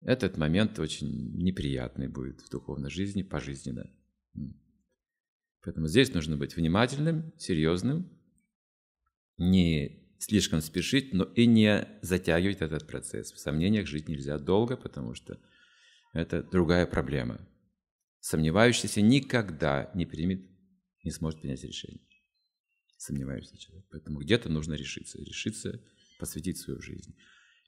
Этот момент очень неприятный будет в духовной жизни, пожизненно. Поэтому здесь нужно быть внимательным, серьезным, не слишком спешить, но и не затягивать этот процесс. В сомнениях жить нельзя долго, потому что это другая проблема. Сомневающийся никогда не примет, не сможет принять решение. Сомневающийся человек. Поэтому где-то нужно решиться. Решиться, посвятить свою жизнь.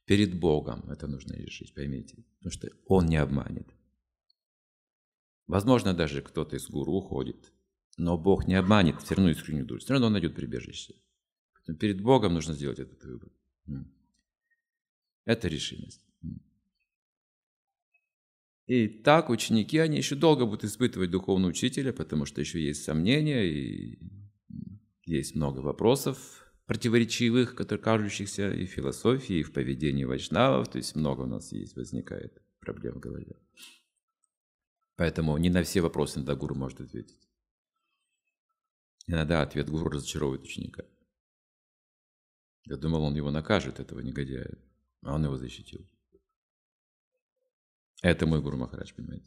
Перед Богом это нужно решить, поймите. Потому что Он не обманет. Возможно, даже кто-то из гуру уходит. Но Бог не обманет все равно искреннюю душу. Все равно Он найдет прибежище. Поэтому перед Богом нужно сделать этот выбор. Это решимость. И так ученики, они еще долго будут испытывать духовного учителя, потому что еще есть сомнения и есть много вопросов противоречивых, которые кажущихся и в философии, и в поведении вайшнавов, то есть много у нас есть, возникает проблем в голове. Поэтому не на все вопросы иногда гуру может ответить. Иногда ответ гуру разочаровывает ученика. Я думал, он его накажет, этого негодяя, а он его защитил. Это мой Гуру Махарадж, понимаете?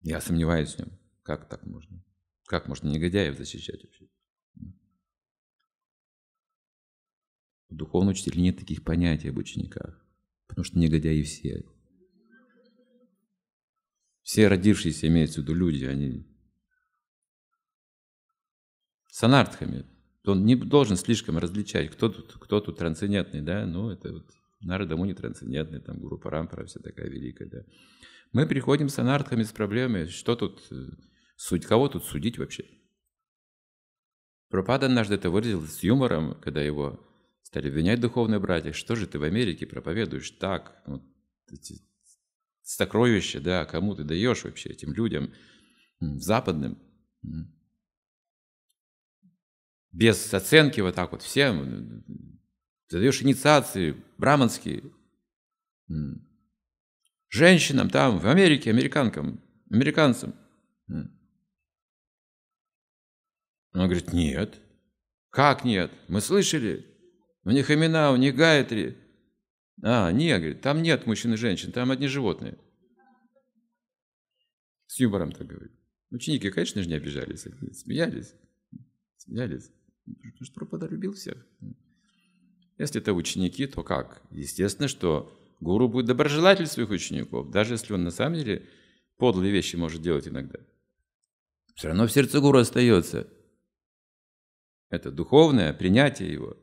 Я сомневаюсь в нем. Как так можно? Как можно негодяев защищать вообще? У духовного учителя нет таких понятий об учениках, потому что негодяи все. Все родившиеся, имеются в виду люди, они санартхами. Он не должен слишком различать, кто тут, кто тут трансцендентный, да, ну это вот Нарадамуни трансцендентный, там Гуру Парампара, вся такая великая, да. Мы приходим с анархами, с проблемами, что тут э, суть, кого тут судить вообще? Пропада однажды это выразил с юмором, когда его стали обвинять духовные братья, что же ты в Америке проповедуешь так, ну, эти сокровища, да, кому ты даешь вообще этим людям, западным, без оценки вот так вот всем, ты даешь инициации браманские женщинам там, в Америке, американкам, американцам. Она говорит, нет. Как нет? Мы слышали. У них имена, у них гайтри. А, нет, говорит, там нет мужчин и женщин, там одни животные. С юмором так говорит. Ученики, конечно же, не обижались, смеялись, смеялись. Потому что Пропада любил всех. Если это ученики, то как? Естественно, что гуру будет доброжелатель своих учеников, даже если он на самом деле подлые вещи может делать иногда. Все равно в сердце гуру остается. Это духовное принятие его.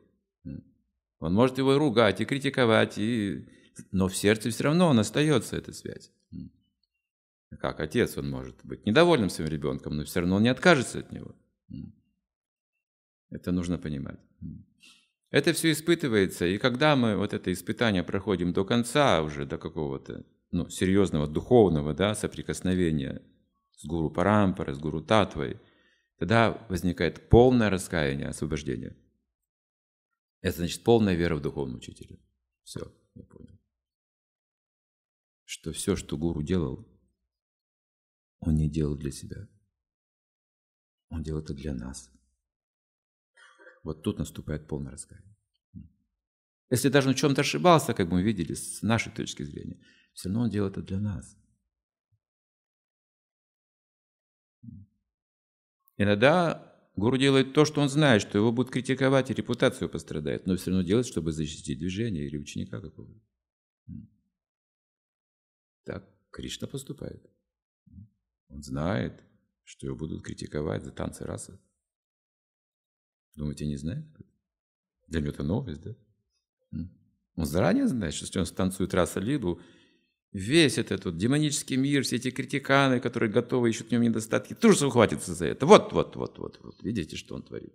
Он может его и ругать, и критиковать, и... но в сердце все равно он остается, эта связь. А как отец, он может быть недовольным своим ребенком, но все равно он не откажется от него. Это нужно понимать. Это все испытывается, и когда мы вот это испытание проходим до конца, уже до какого-то ну, серьезного духовного да, соприкосновения с гуру Парампарой, с гуру Татвой, тогда возникает полное раскаяние, освобождение. Это значит полная вера в духовного учителя. Все, я понял. Что все, что гуру делал, он не делал для себя. Он делал это для нас – вот тут наступает полное раскаяние. Если даже он в чем-то ошибался, как мы видели с нашей точки зрения, все равно он делает это для нас. Иногда гуру делает то, что он знает, что его будут критиковать и репутацию пострадает, но все равно делает, чтобы защитить движение или ученика какого-то. Так Кришна поступает. Он знает, что его будут критиковать за танцы расы. Ну, Думаете, не знает? Для него это новость, да? Он заранее знает, что если он станцует раса Лиду, весь этот вот, демонический мир, все эти критиканы, которые готовы ищут в нем недостатки, тоже ухватится за это. Вот, вот, вот, вот, вот. Видите, что он творит?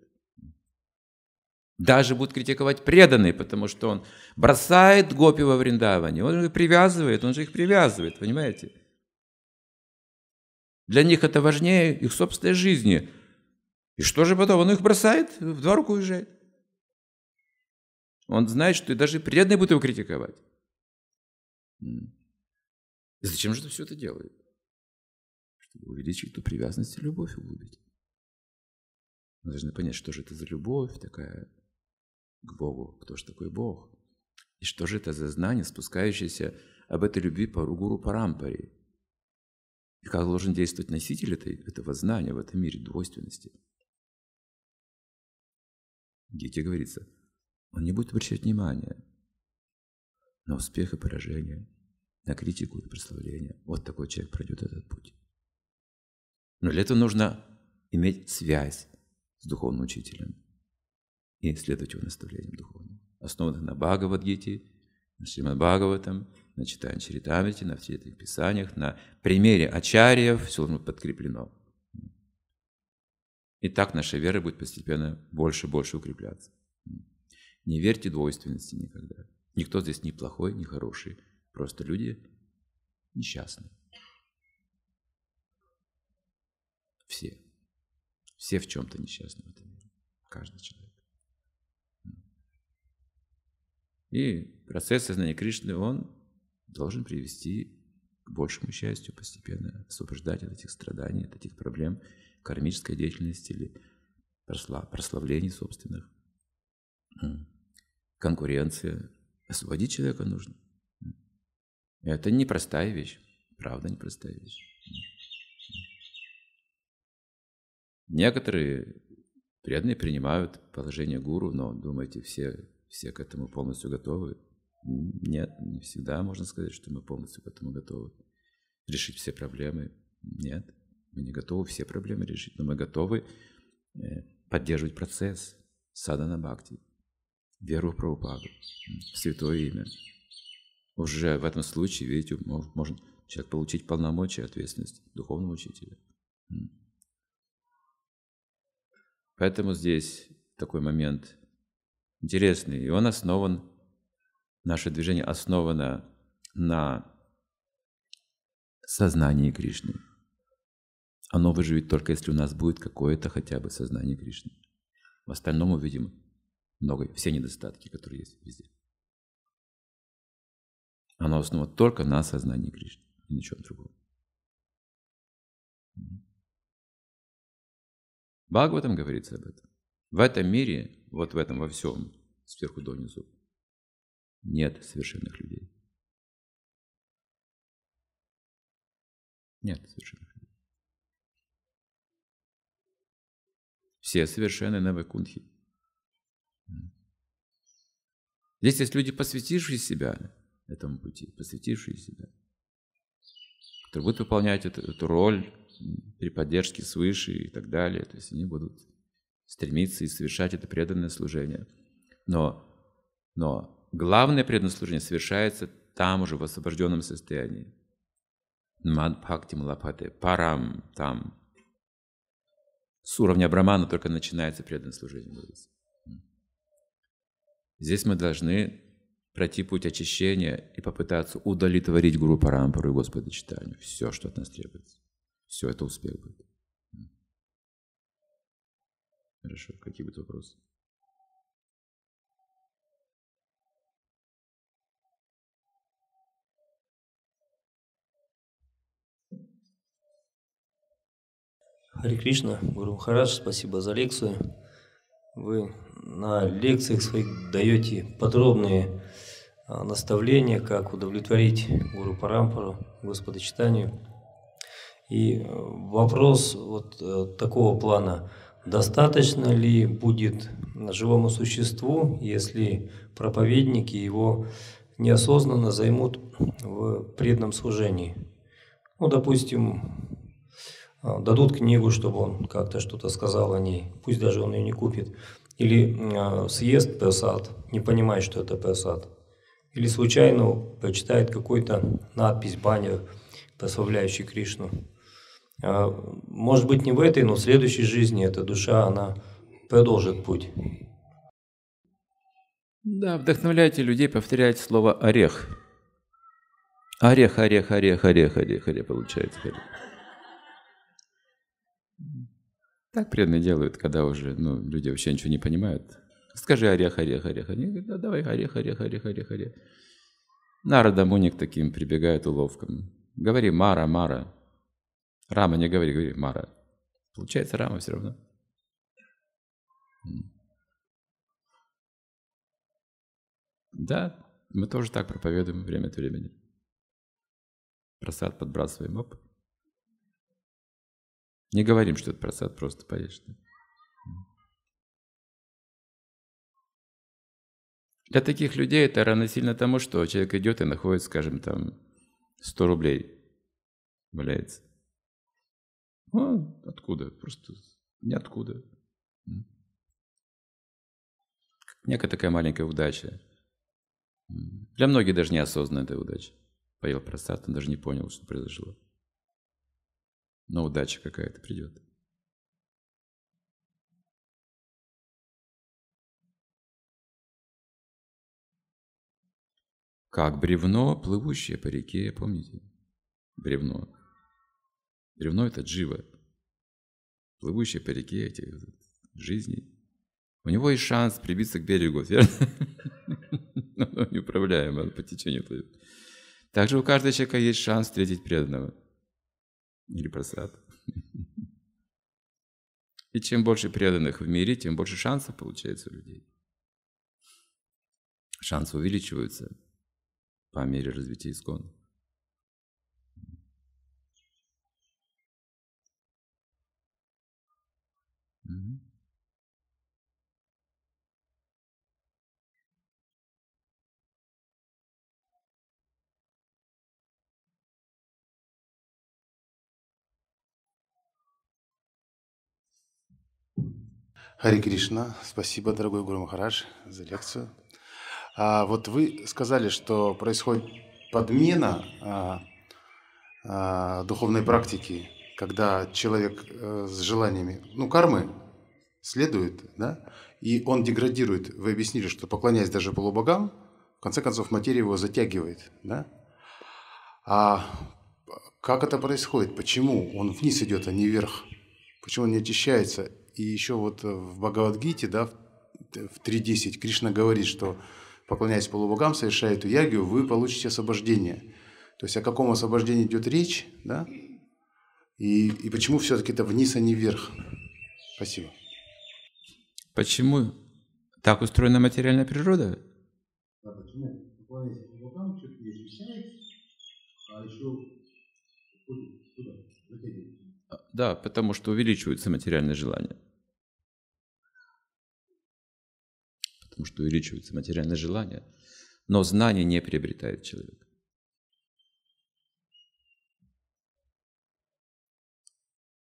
Даже будут критиковать преданные, потому что он бросает гопи во Вриндаване, он же их привязывает, он же их привязывает, понимаете? Для них это важнее их собственной жизни – и что же потом? Он их бросает, в два руку уезжает. Он знает, что и даже преданные будут его критиковать. Зачем же это все это делает? Чтобы увеличить эту привязанность и любовь углубить. Мы должны понять, что же это за любовь такая к Богу, кто же такой Бог. И что же это за знание, спускающееся об этой любви по Ругуру Парампари. И как должен действовать носитель этой, этого знания в этом мире двойственности – Дети, говорится, он не будет обращать внимания на успех и поражение, на критику и прославление. Вот такой человек пройдет этот путь. Но для этого нужно иметь связь с духовным учителем и следовать его наставлениям духовным, основанных на Бхагавадгите, на Шримад Бхагаватам, на читании Чаритамрити, на всех этих писаниях, на примере ачарьев, все должно подкреплено. И так наша вера будет постепенно больше и больше укрепляться. Не верьте двойственности никогда. Никто здесь не плохой, не хороший. Просто люди несчастны. Все. Все в чем-то несчастны в этом мире. Каждый человек. И процесс сознания Кришны, он должен привести к большему счастью постепенно, освобождать от этих страданий, от этих проблем – кармической деятельности или прославлении собственных. Конкуренция. Освободить человека нужно. Это непростая вещь. Правда, непростая вещь. Некоторые преданные принимают положение гуру, но думаете, все, все к этому полностью готовы? Нет, не всегда можно сказать, что мы полностью к этому готовы. Решить все проблемы? Нет. Мы не готовы все проблемы решить, но мы готовы э, поддерживать процесс садана бхакти, веру в Прабхупаду, в святое имя. Уже в этом случае, видите, может, человек получить полномочия, ответственность духовного учителя. Поэтому здесь такой момент интересный. И он основан, наше движение основано на сознании Кришны. Оно выживет только если у нас будет какое-то хотя бы сознание Кришны. В остальном мы увидим много, все недостатки, которые есть везде. Оно основано только на сознании Кришны, ни на чем другом. Бхагаватам говорится об этом. В этом мире, вот в этом во всем, сверху донизу, нет совершенных людей. Нет совершенных. все совершенны Навакунхи. Здесь есть люди, посвятившие себя этому пути, посвятившие себя, которые будут выполнять эту, эту роль при поддержке свыше и так далее. То есть они будут стремиться и совершать это преданное служение. Но, но главное преданное служение совершается там уже, в освобожденном состоянии. Мадбхакти Малапате, парам, там, с уровня Брамана только начинается преданное служение Здесь мы должны пройти путь очищения и попытаться удовлетворить Гуру Парампару и Господа Читанию. Все, что от нас требуется. Все это успех будет. Хорошо, какие будут вопросы? Хари Кришна, Гуру Махарадж, спасибо за лекцию. Вы на лекциях своих даете подробные а, наставления, как удовлетворить Гуру Парампару, Господа Читанию. И э, вопрос вот э, такого плана. Достаточно ли будет живому существу, если проповедники его неосознанно займут в преданном служении? Ну, допустим, а, дадут книгу, чтобы он как-то что-то сказал о ней, пусть даже он ее не купит, или а, съест ПСАД, не понимая, что это ПСАД, или случайно почитает какую-то надпись, баннер, прославляющий Кришну. А, может быть, не в этой, но в следующей жизни эта душа, она продолжит путь. Да, вдохновляйте людей повторять слово «орех». Орех, орех, орех, орех, орех, орех, орех получается. Орех. Так преданные делают, когда уже ну, люди вообще ничего не понимают. Скажи орех, орех, орех. Они говорят, да, давай орех, орех, орех, орех, орех. Нарада Муни к таким прибегает уловкам. Говори Мара, Мара. Рама не говори, говори Мара. Получается Рама все равно. Да, мы тоже так проповедуем время от времени. Просад подбрасываем, оп, не говорим, что это просад, просто поешь. Для таких людей это равносильно тому, что человек идет и находит, скажем, там 100 рублей валяется. Ну, откуда? Просто ниоткуда. Некая такая маленькая удача. Для многих даже неосознанная эта удача. Поел просад, он даже не понял, что произошло. Но удача какая-то придет. Как бревно, плывущее по реке, помните? Бревно. Бревно — это джива. Плывущее по реке эти, жизни. У него есть шанс прибиться к берегу, верно? Он неуправляемый, он по течению плывет. Также у каждого человека есть шанс встретить преданного. Или просад. И чем больше преданных в мире, тем больше шансов получается у людей. Шансы увеличиваются по мере развития искона. Mm-hmm. Хари Кришна, спасибо, дорогой Гуру Махараш, за лекцию. А, вот вы сказали, что происходит подмена а, а, духовной практики, когда человек а, с желаниями, ну, кармы следует, да, и он деградирует. Вы объяснили, что поклоняясь даже полубогам, в конце концов материя его затягивает, да? А как это происходит? Почему он вниз идет, а не вверх? Почему он не очищается? И еще вот э, в Бхагавадгите, да, в 3.10 Кришна говорит, что поклоняясь полубогам, совершая эту ягию, вы получите освобождение. То есть о каком освобождении идет речь, да? И, и почему все-таки это вниз, а не вверх? Спасибо. Почему так устроена материальная природа? Да, почему? Поклоняясь полубогам, человек не а еще уходит затягивает. Да, потому что увеличиваются материальные желания. Потому что увеличиваются материальные желания, но знание не приобретает человек.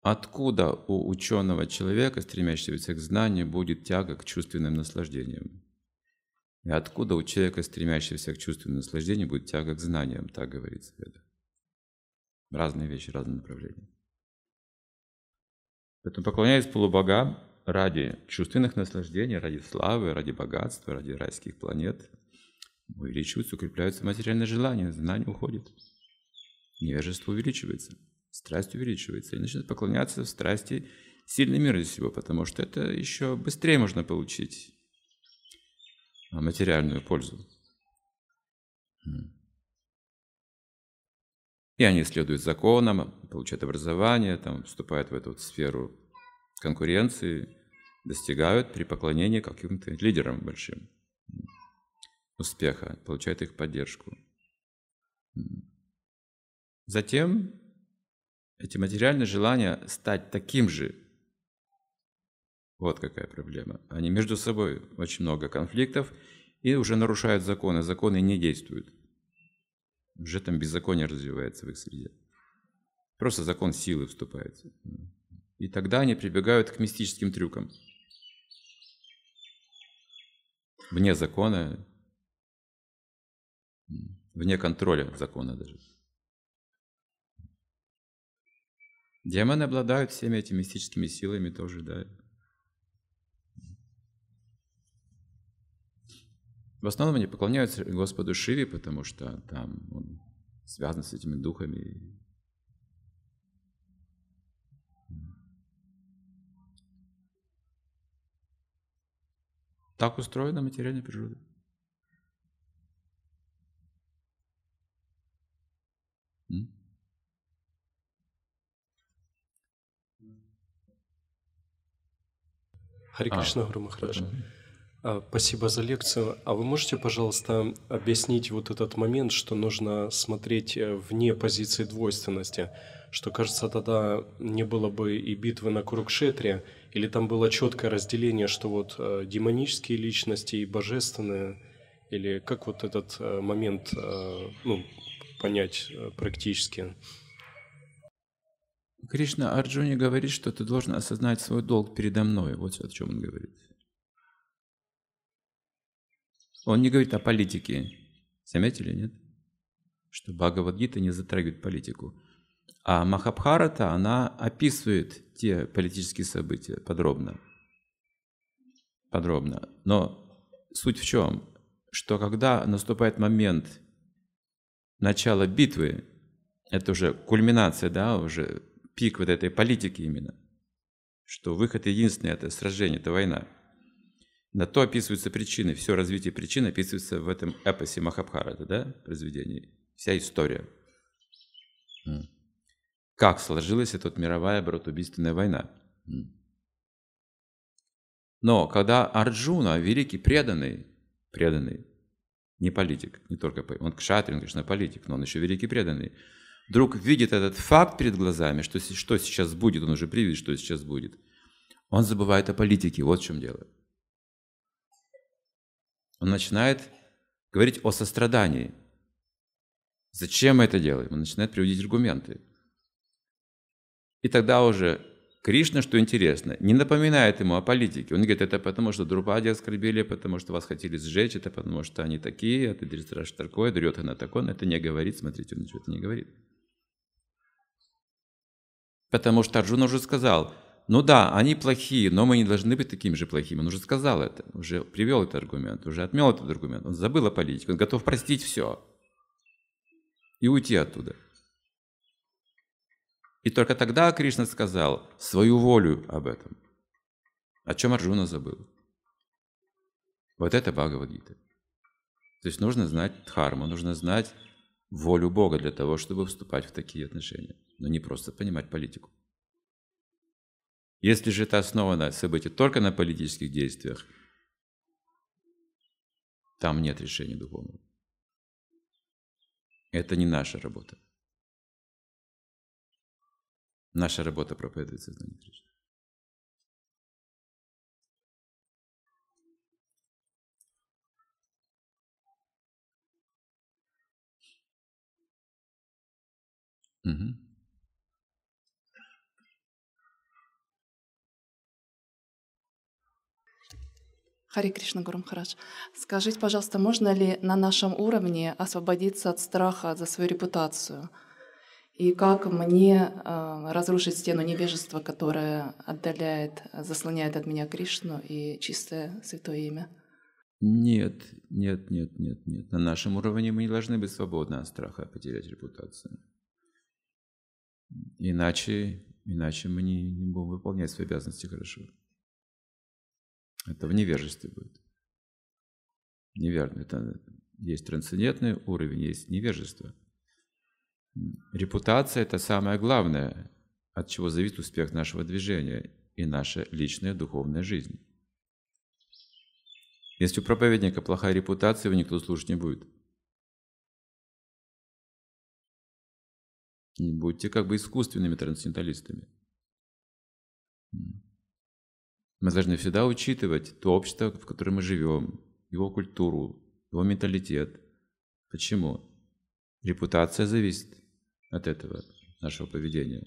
Откуда у ученого человека, стремящегося к знанию, будет тяга к чувственным наслаждениям? И откуда у человека, стремящегося к чувственным наслаждениям, будет тяга к знаниям, так говорится в Разные вещи, разные направления. Поэтому поклоняясь полубогам ради чувственных наслаждений, ради славы, ради богатства, ради райских планет, увеличиваются, укрепляются материальные желания, знание уходит. Невежество увеличивается, страсть увеличивается. И начинает поклоняться в страсти сильный мир из всего, потому что это еще быстрее можно получить материальную пользу. И они следуют законам, получают образование, там, вступают в эту вот сферу конкуренции, достигают при поклонении каким-то лидерам большим успеха, получают их поддержку. Затем эти материальные желания стать таким же, вот какая проблема. Они между собой очень много конфликтов и уже нарушают законы, законы не действуют уже там беззаконие развивается в их среде. Просто закон силы вступает. И тогда они прибегают к мистическим трюкам. Вне закона, вне контроля закона даже. Демоны обладают всеми этими мистическими силами тоже, да. В основном они поклоняются Господу Шиве, потому что там он связан с этими духами. Так устроена материальная природа. Хари Кришна а, Гуру Махараджа. А, спасибо за лекцию. А вы можете, пожалуйста, объяснить вот этот момент, что нужно смотреть э, вне позиции двойственности? Что, кажется, тогда не было бы и битвы на Курукшетре, или там было четкое разделение, что вот э, демонические личности и божественные, или как вот этот э, момент ну, понять практически? Кришна Арджуни говорит, что ты должен осознать свой долг передо мной. Вот о чем он говорит. Он не говорит о политике. Заметили, нет? Что Бхагавадгита не затрагивает политику. А Махабхарата, она описывает те политические события подробно. Подробно. Но суть в чем? Что когда наступает момент начала битвы, это уже кульминация, да, уже пик вот этой политики именно, что выход единственный – это сражение, это война – на то описываются причины, все развитие причин описывается в этом эпосе Махабхарата, да, произведении, вся история. Как сложилась эта мировая братоубийственная война? Но когда Арджуна, великий преданный, преданный, не политик, не только, он кшатрин, конечно, политик, но он еще великий преданный, вдруг видит этот факт перед глазами, что, что сейчас будет, он уже привидит, что сейчас будет, он забывает о политике, вот в чем дело – он начинает говорить о сострадании. Зачем мы это делаем? Он начинает приводить аргументы. И тогда уже Кришна, что интересно, не напоминает ему о политике. Он говорит, это потому, что Друпади оскорбили, потому что вас хотели сжечь, это потому, что они такие, это а Дристраш такой, дрет она такой. Он это не говорит, смотрите, он ничего не говорит. Потому что Арджуна уже сказал, ну да, они плохие, но мы не должны быть такими же плохими. Он уже сказал это, уже привел этот аргумент, уже отмел этот аргумент. Он забыл о политике, он готов простить все и уйти оттуда. И только тогда Кришна сказал свою волю об этом, о чем Арджуна забыл. Вот это Бхагавадгита. То есть нужно знать дхарму, нужно знать волю Бога для того, чтобы вступать в такие отношения, но не просто понимать политику. Если же это основано событие только на политических действиях, там нет решения духовного. Это не наша работа. Наша работа проповедует сознание Кришны. Угу. Хари Кришна Гурум Скажите, пожалуйста, можно ли на нашем уровне освободиться от страха за свою репутацию? И как мне э, разрушить стену невежества, которая отдаляет, заслоняет от меня Кришну и чистое святое имя? Нет, нет, нет, нет, нет. На нашем уровне мы не должны быть свободны от страха потерять репутацию. Иначе, иначе мы не, не будем выполнять свои обязанности хорошо. Это в невежестве будет. Неверно. Это есть трансцендентный уровень, есть невежество. Репутация – это самое главное, от чего зависит успех нашего движения и наша личная духовная жизнь. Если у проповедника плохая репутация, его никто слушать не будет. Не будьте как бы искусственными трансценденталистами. Мы должны всегда учитывать то общество, в котором мы живем, его культуру, его менталитет. Почему? Репутация зависит от этого нашего поведения.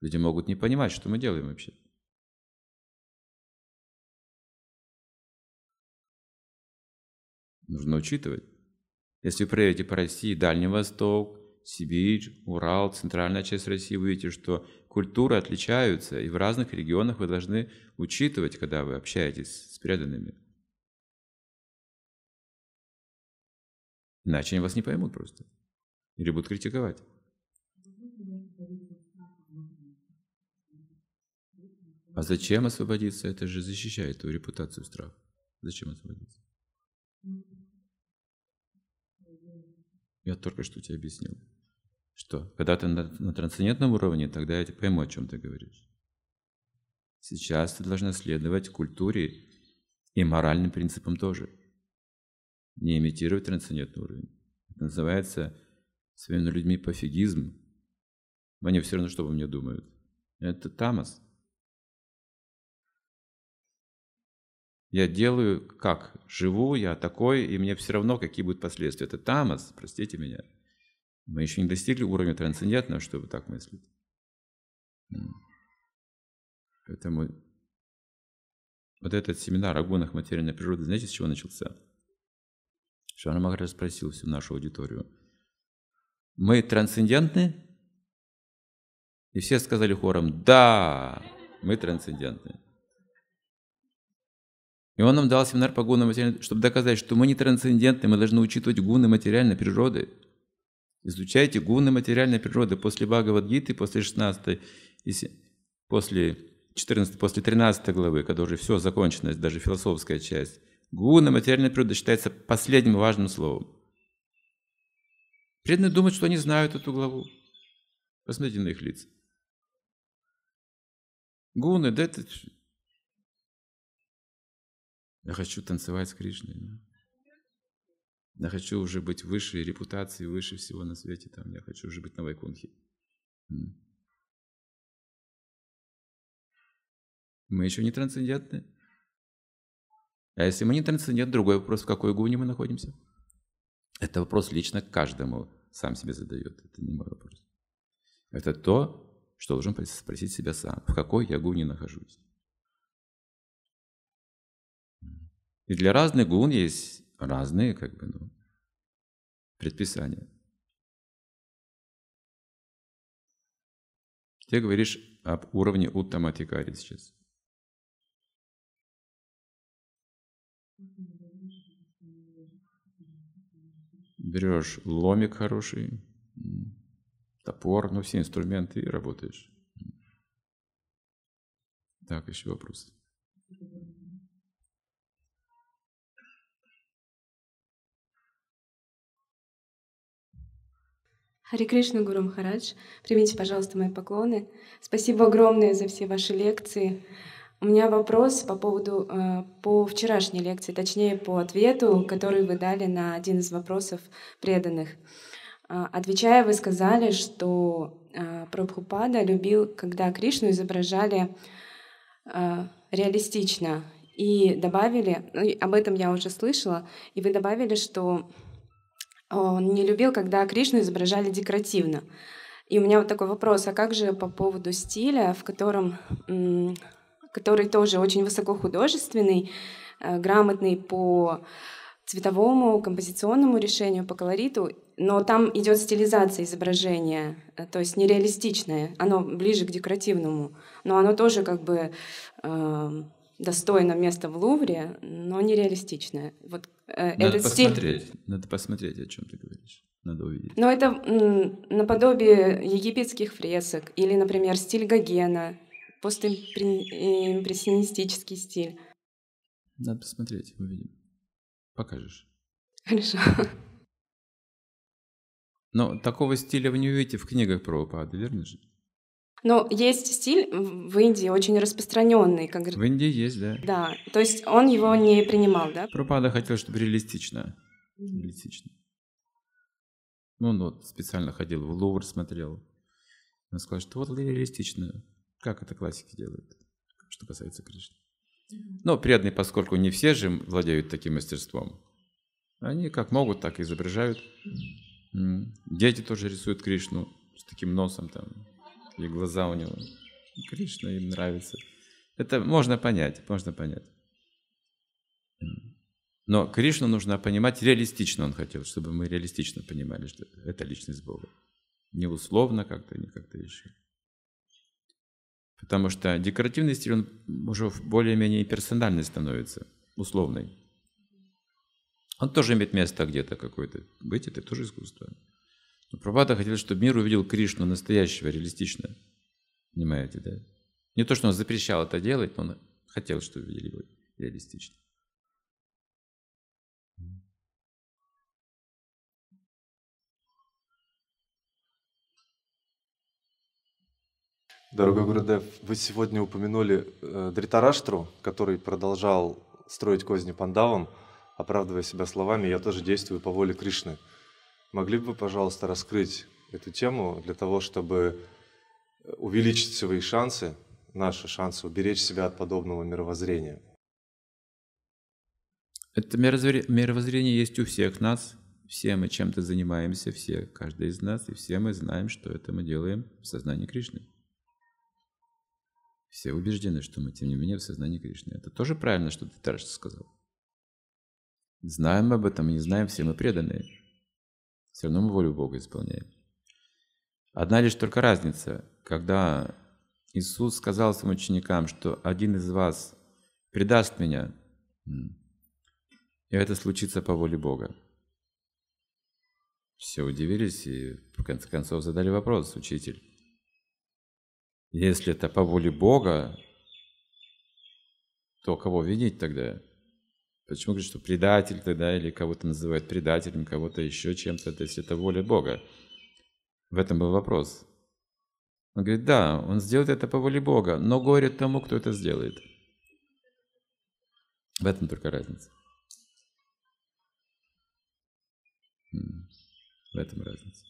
Люди могут не понимать, что мы делаем вообще. Нужно учитывать. Если вы проедете по России, Дальний Восток, Сибирь, Урал, центральная часть России, вы увидите, что Культуры отличаются, и в разных регионах вы должны учитывать, когда вы общаетесь с преданными. Иначе они вас не поймут просто. Или будут критиковать. А зачем освободиться? Это же защищает твою репутацию страх. Зачем освободиться? Я только что тебе объяснил что когда ты на, на трансцендентном уровне, тогда я пойму, о чем ты говоришь. Сейчас ты должна следовать культуре и моральным принципам тоже. Не имитировать трансцендентный уровень. Это называется своими людьми пофигизм. Они все равно, что обо мне думают. Это Тамас. Я делаю как? Живу, я такой, и мне все равно, какие будут последствия. Это Тамас, простите меня. Мы еще не достигли уровня трансцендентного, чтобы так мыслить. Поэтому вот этот семинар о гонах материальной природы, знаете, с чего начался? Шарна Махарадж спросил всю нашу аудиторию. Мы трансцендентны? И все сказали хором, да, мы трансцендентны. И он нам дал семинар по гунам материальной, чтобы доказать, что мы не трансцендентны, мы должны учитывать гуны материальной природы. Изучайте гуны материальной природы после Бхагавадгиты, после 16, после 14, после 13 главы, когда уже все закончено, даже философская часть. Гуна материальной природы считается последним важным словом. Преданные думают, что они знают эту главу. Посмотрите на их лица. Гуны, да это... Я хочу танцевать с Кришной. Ну. Я хочу уже быть выше репутации, выше всего на свете. Там, я хочу уже быть на Вайкунхе. Мы еще не трансцендентны. А если мы не трансцендентны, другой вопрос, в какой гуне мы находимся? Это вопрос лично каждому сам себе задает. Это не мой вопрос. Это то, что должен спросить себя сам. В какой я гуне нахожусь? И для разных гун есть разные как бы ну, предписания. Ты говоришь об уровне уттаматикари сейчас. Берешь ломик хороший, топор, ну все инструменты и работаешь. Так, еще вопросы. Хари Кришна Гуру Махарадж, примите, пожалуйста, мои поклоны. Спасибо огромное за все ваши лекции. У меня вопрос по поводу э, по вчерашней лекции, точнее по ответу, который вы дали на один из вопросов преданных. Э, отвечая, вы сказали, что э, Прабхупада любил, когда Кришну изображали э, реалистично и добавили, ну, об этом я уже слышала, и вы добавили, что он не любил, когда Кришну изображали декоративно. И у меня вот такой вопрос, а как же по поводу стиля, в котором, который тоже очень высокохудожественный, э, грамотный по цветовому, композиционному решению, по колориту, но там идет стилизация изображения, э, то есть нереалистичное, оно ближе к декоративному, но оно тоже как бы э, достойно места в Лувре, но нереалистичное. Вот Э, этот надо стиль. Посмотреть, надо посмотреть, о чем ты говоришь. Надо увидеть. Но это наподобие египетских фресок или, например, стиль Гогена, постимпрессионистический стиль. Надо посмотреть, увидим. Покажешь. Хорошо. Но такого стиля вы не увидите в книгах про Павда, верно же? Но есть стиль в Индии очень распространенный. Как... В Индии есть, да. Да, то есть он его не принимал, да? Пропада хотел, чтобы реалистично. Реалистично. Ну, он вот специально ходил в Лувр, смотрел. Он сказал, что вот реалистично. Как это классики делают, что касается Кришны. Но ну, приятный, поскольку не все же владеют таким мастерством. Они как могут, так и изображают. Дети тоже рисуют Кришну с таким носом там, и глаза у него. Кришна им нравится. Это можно понять, можно понять. Но Кришну нужно понимать реалистично, он хотел, чтобы мы реалистично понимали, что это личность Бога. Не условно как-то, не как-то еще. Потому что декоративный стиль, он уже более-менее персональный становится, условный. Он тоже имеет место где-то какое-то быть, это тоже искусство. Но Прабхупада хотел, чтобы мир увидел Кришну настоящего, реалистичного. Понимаете, да? Не то, что он запрещал это делать, но он хотел, чтобы увидели его реалистично. Дорогой Гурдев, вы сегодня упомянули э, Дритараштру, который продолжал строить козни пандавам, оправдывая себя словами «я тоже действую по воле Кришны». Э, Могли бы, пожалуйста, раскрыть эту тему для того, чтобы э, увеличить свои шансы, наши шансы, уберечь себя от подобного мировоззрения? Это мировоззрение есть у всех нас. Все мы чем-то занимаемся, все, каждый из нас, и все мы знаем, что это мы делаем в сознании Кришны. Все убеждены, что мы, тем не менее, в сознании Кришны. Это тоже правильно, что ты, Тараш, сказал. Знаем об этом, не знаем, все мы преданные. Все равно мы волю Бога исполняем. Одна лишь только разница, когда Иисус сказал своим ученикам, что один из вас предаст меня, и это случится по воле Бога. Все удивились и в конце концов задали вопрос, учитель. Если это по воле Бога, то кого винить тогда? Почему говорит, что предатель тогда или кого-то называют предателем, кого-то еще чем-то, то есть это воля Бога? В этом был вопрос. Он говорит, да, он сделает это по воле Бога, но горе тому, кто это сделает. В этом только разница. В этом разница.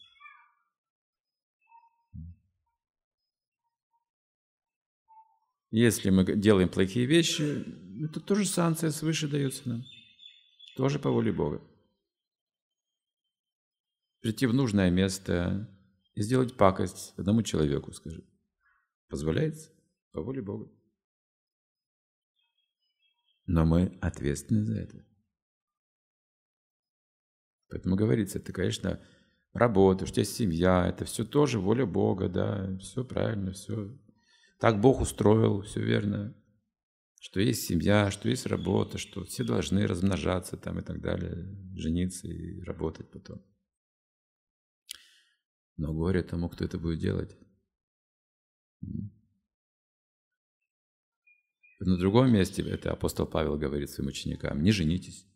Если мы делаем плохие вещи, это тоже санкция свыше дается нам. Тоже по воле Бога. Прийти в нужное место и сделать пакость одному человеку, скажи. Позволяется? По воле Бога. Но мы ответственны за это. Поэтому говорится, это, конечно, работа, у тебя семья, это все тоже воля Бога, да, все правильно, все так Бог устроил, все верно, что есть семья, что есть работа, что все должны размножаться там и так далее, жениться и работать потом. Но горе тому, кто это будет делать. На другом месте это апостол Павел говорит своим ученикам, не женитесь.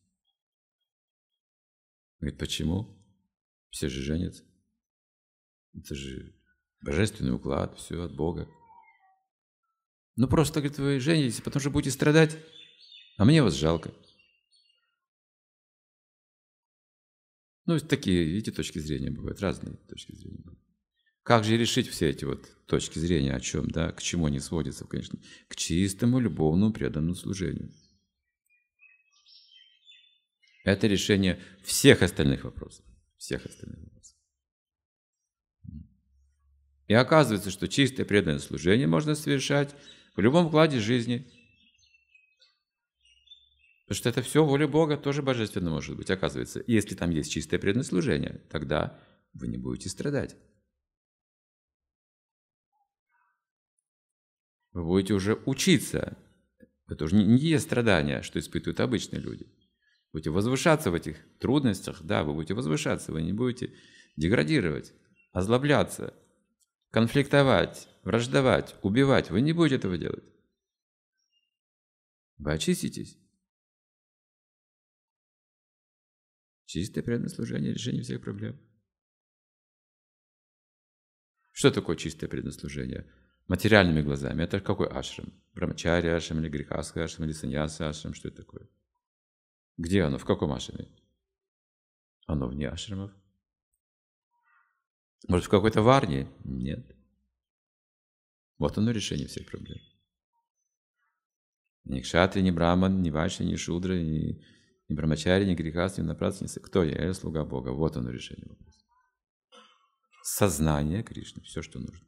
Говорит, почему? Все же женятся. Это же божественный уклад, все от Бога. Ну просто, говорит, вы женитесь, а потому что будете страдать, а мне вас жалко. Ну, такие, видите, точки зрения бывают, разные точки зрения бывают. Как же решить все эти вот точки зрения, о чем, да, к чему они сводятся, конечно, к чистому, любовному, преданному служению. Это решение всех остальных вопросов, всех остальных вопросов. И оказывается, что чистое преданное служение можно совершать в любом вкладе жизни. Потому что это все воля Бога тоже божественно может быть, оказывается. И если там есть чистое преднаслужение, тогда вы не будете страдать. Вы будете уже учиться. Это уже не есть страдания, что испытывают обычные люди. Вы будете возвышаться в этих трудностях, да, вы будете возвышаться, вы не будете деградировать, озлобляться, конфликтовать, враждовать, убивать. Вы не будете этого делать. Вы очиститесь. Чистое преданное служение – решение всех проблем. Что такое чистое предназначение? Материальными глазами. Это какой ашрам? Брамачарья ашрам или грехасха ашрам или саньяса ашрам? Что это такое? Где оно? В каком ашраме? Оно вне ашрамов. Может, в какой-то варне? Нет. Вот оно решение всех проблем. Ни кшатри, ни браман, ни вайши, ни шудра, ни, ни брамачари, ни грехас, ни напрасно. Кто я? Я слуга Бога. Вот оно решение вопроса. Сознание Кришны, все, что нужно.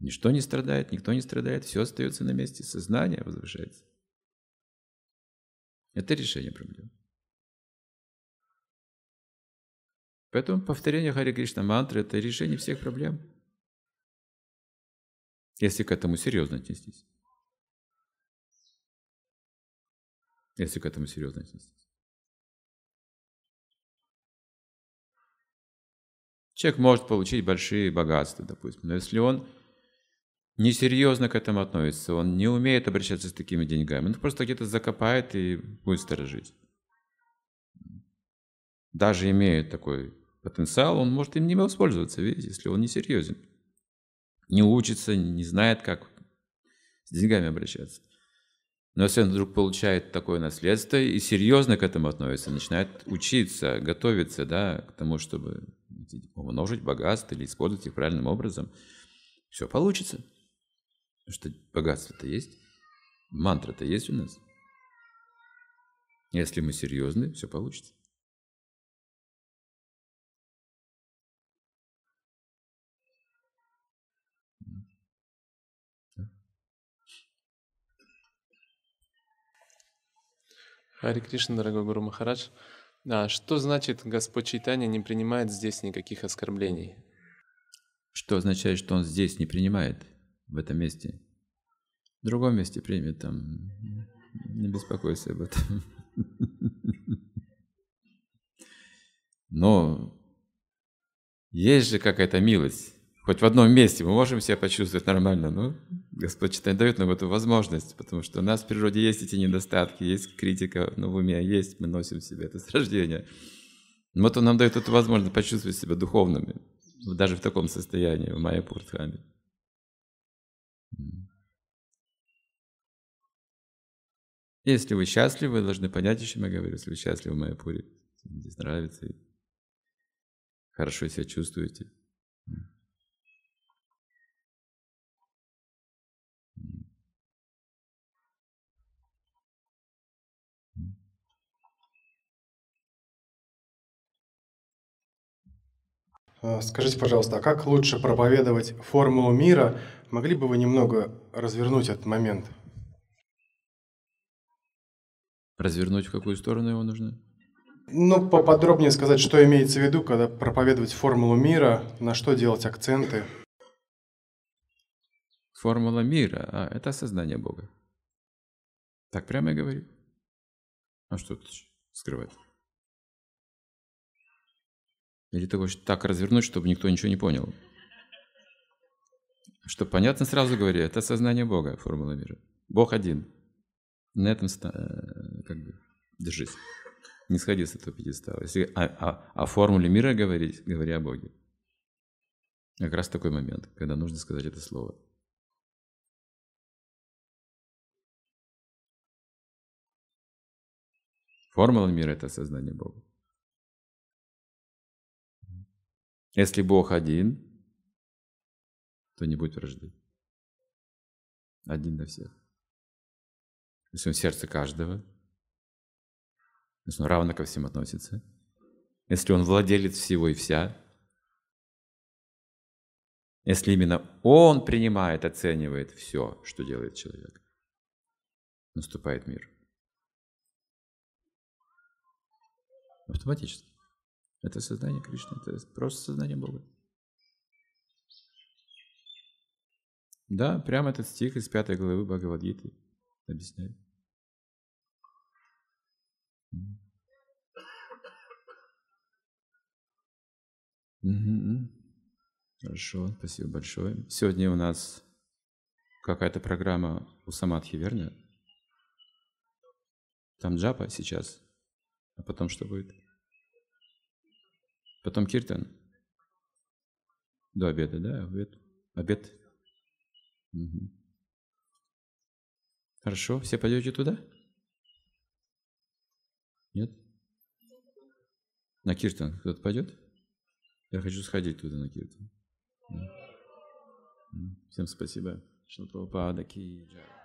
Ничто не страдает, никто не страдает, все остается на месте, сознание возвышается. Это решение проблемы. Поэтому повторение Хари Кришна мантры – это решение всех проблем если к этому серьезно отнестись. Если к этому серьезно отнестись. Человек может получить большие богатства, допустим, но если он несерьезно к этому относится, он не умеет обращаться с такими деньгами, он просто где-то закопает и будет сторожить. Даже имея такой потенциал, он может им не воспользоваться, видите, если он несерьезен не учится, не знает, как с деньгами обращаться. Но если он вдруг получает такое наследство и серьезно к этому относится, начинает учиться, готовиться да, к тому, чтобы умножить богатство или использовать их правильным образом, все получится. Потому что богатство-то есть, мантра-то есть у нас. Если мы серьезны, все получится. Хари Кришна, дорогой Гуру Махарадж. А что значит Господь Чайтанья не принимает здесь никаких оскорблений? Что означает, что он здесь не принимает, в этом месте? В другом месте примет, там. Не беспокойся об этом. Но есть же какая-то милость хоть в одном месте мы можем себя почувствовать нормально, но Господь читает дает нам эту возможность, потому что у нас в природе есть эти недостатки, есть критика, но в уме есть, мы носим в себе это с рождения. вот он нам дает эту возможность почувствовать себя духовными, даже в таком состоянии, в Майя Пуртхаме. Если вы счастливы, вы должны понять, о чем я говорю. Если вы счастливы в Пуре, здесь нравится, хорошо себя чувствуете – Э, скажите, пожалуйста, а как лучше проповедовать формулу мира? Могли бы вы немного развернуть этот момент? Развернуть в какую сторону его нужно? Ну, поподробнее сказать, что имеется в виду, когда проповедовать формулу мира, на что делать акценты. Формула мира а, – это осознание Бога. Так прямо я говорю. А что тут скрывать? Или ты хочешь так развернуть, чтобы никто ничего не понял? Что понятно, сразу говорю, это сознание Бога, формула мира. Бог один. На этом э, как бы держись. Не сходи с этого пьедестала. Если о, о, о формуле мира говорить, говоря о Боге. Как раз такой момент, когда нужно сказать это слово. Формула мира – это сознание Бога. Если Бог один, то не будет вражды. Один на всех. Если он в сердце каждого, если он равно ко всем относится, если он владелец всего и вся, если именно он принимает, оценивает все, что делает человек, наступает мир. Автоматически. Это сознание Кришны, это просто сознание Бога. Да, прямо этот стих из пятой главы Бхагавадгиты объясняет. Хорошо, спасибо большое. Сегодня у нас какая-то программа у Самадхи, верно? Там джапа сейчас, а потом что будет? Потом киртан. До обеда, да? Обед. Обед. Угу. Хорошо, все пойдете туда? Нет? На киртан кто-то пойдет? Я хочу сходить туда на киртан. Всем спасибо. Шнупрапада Киджара.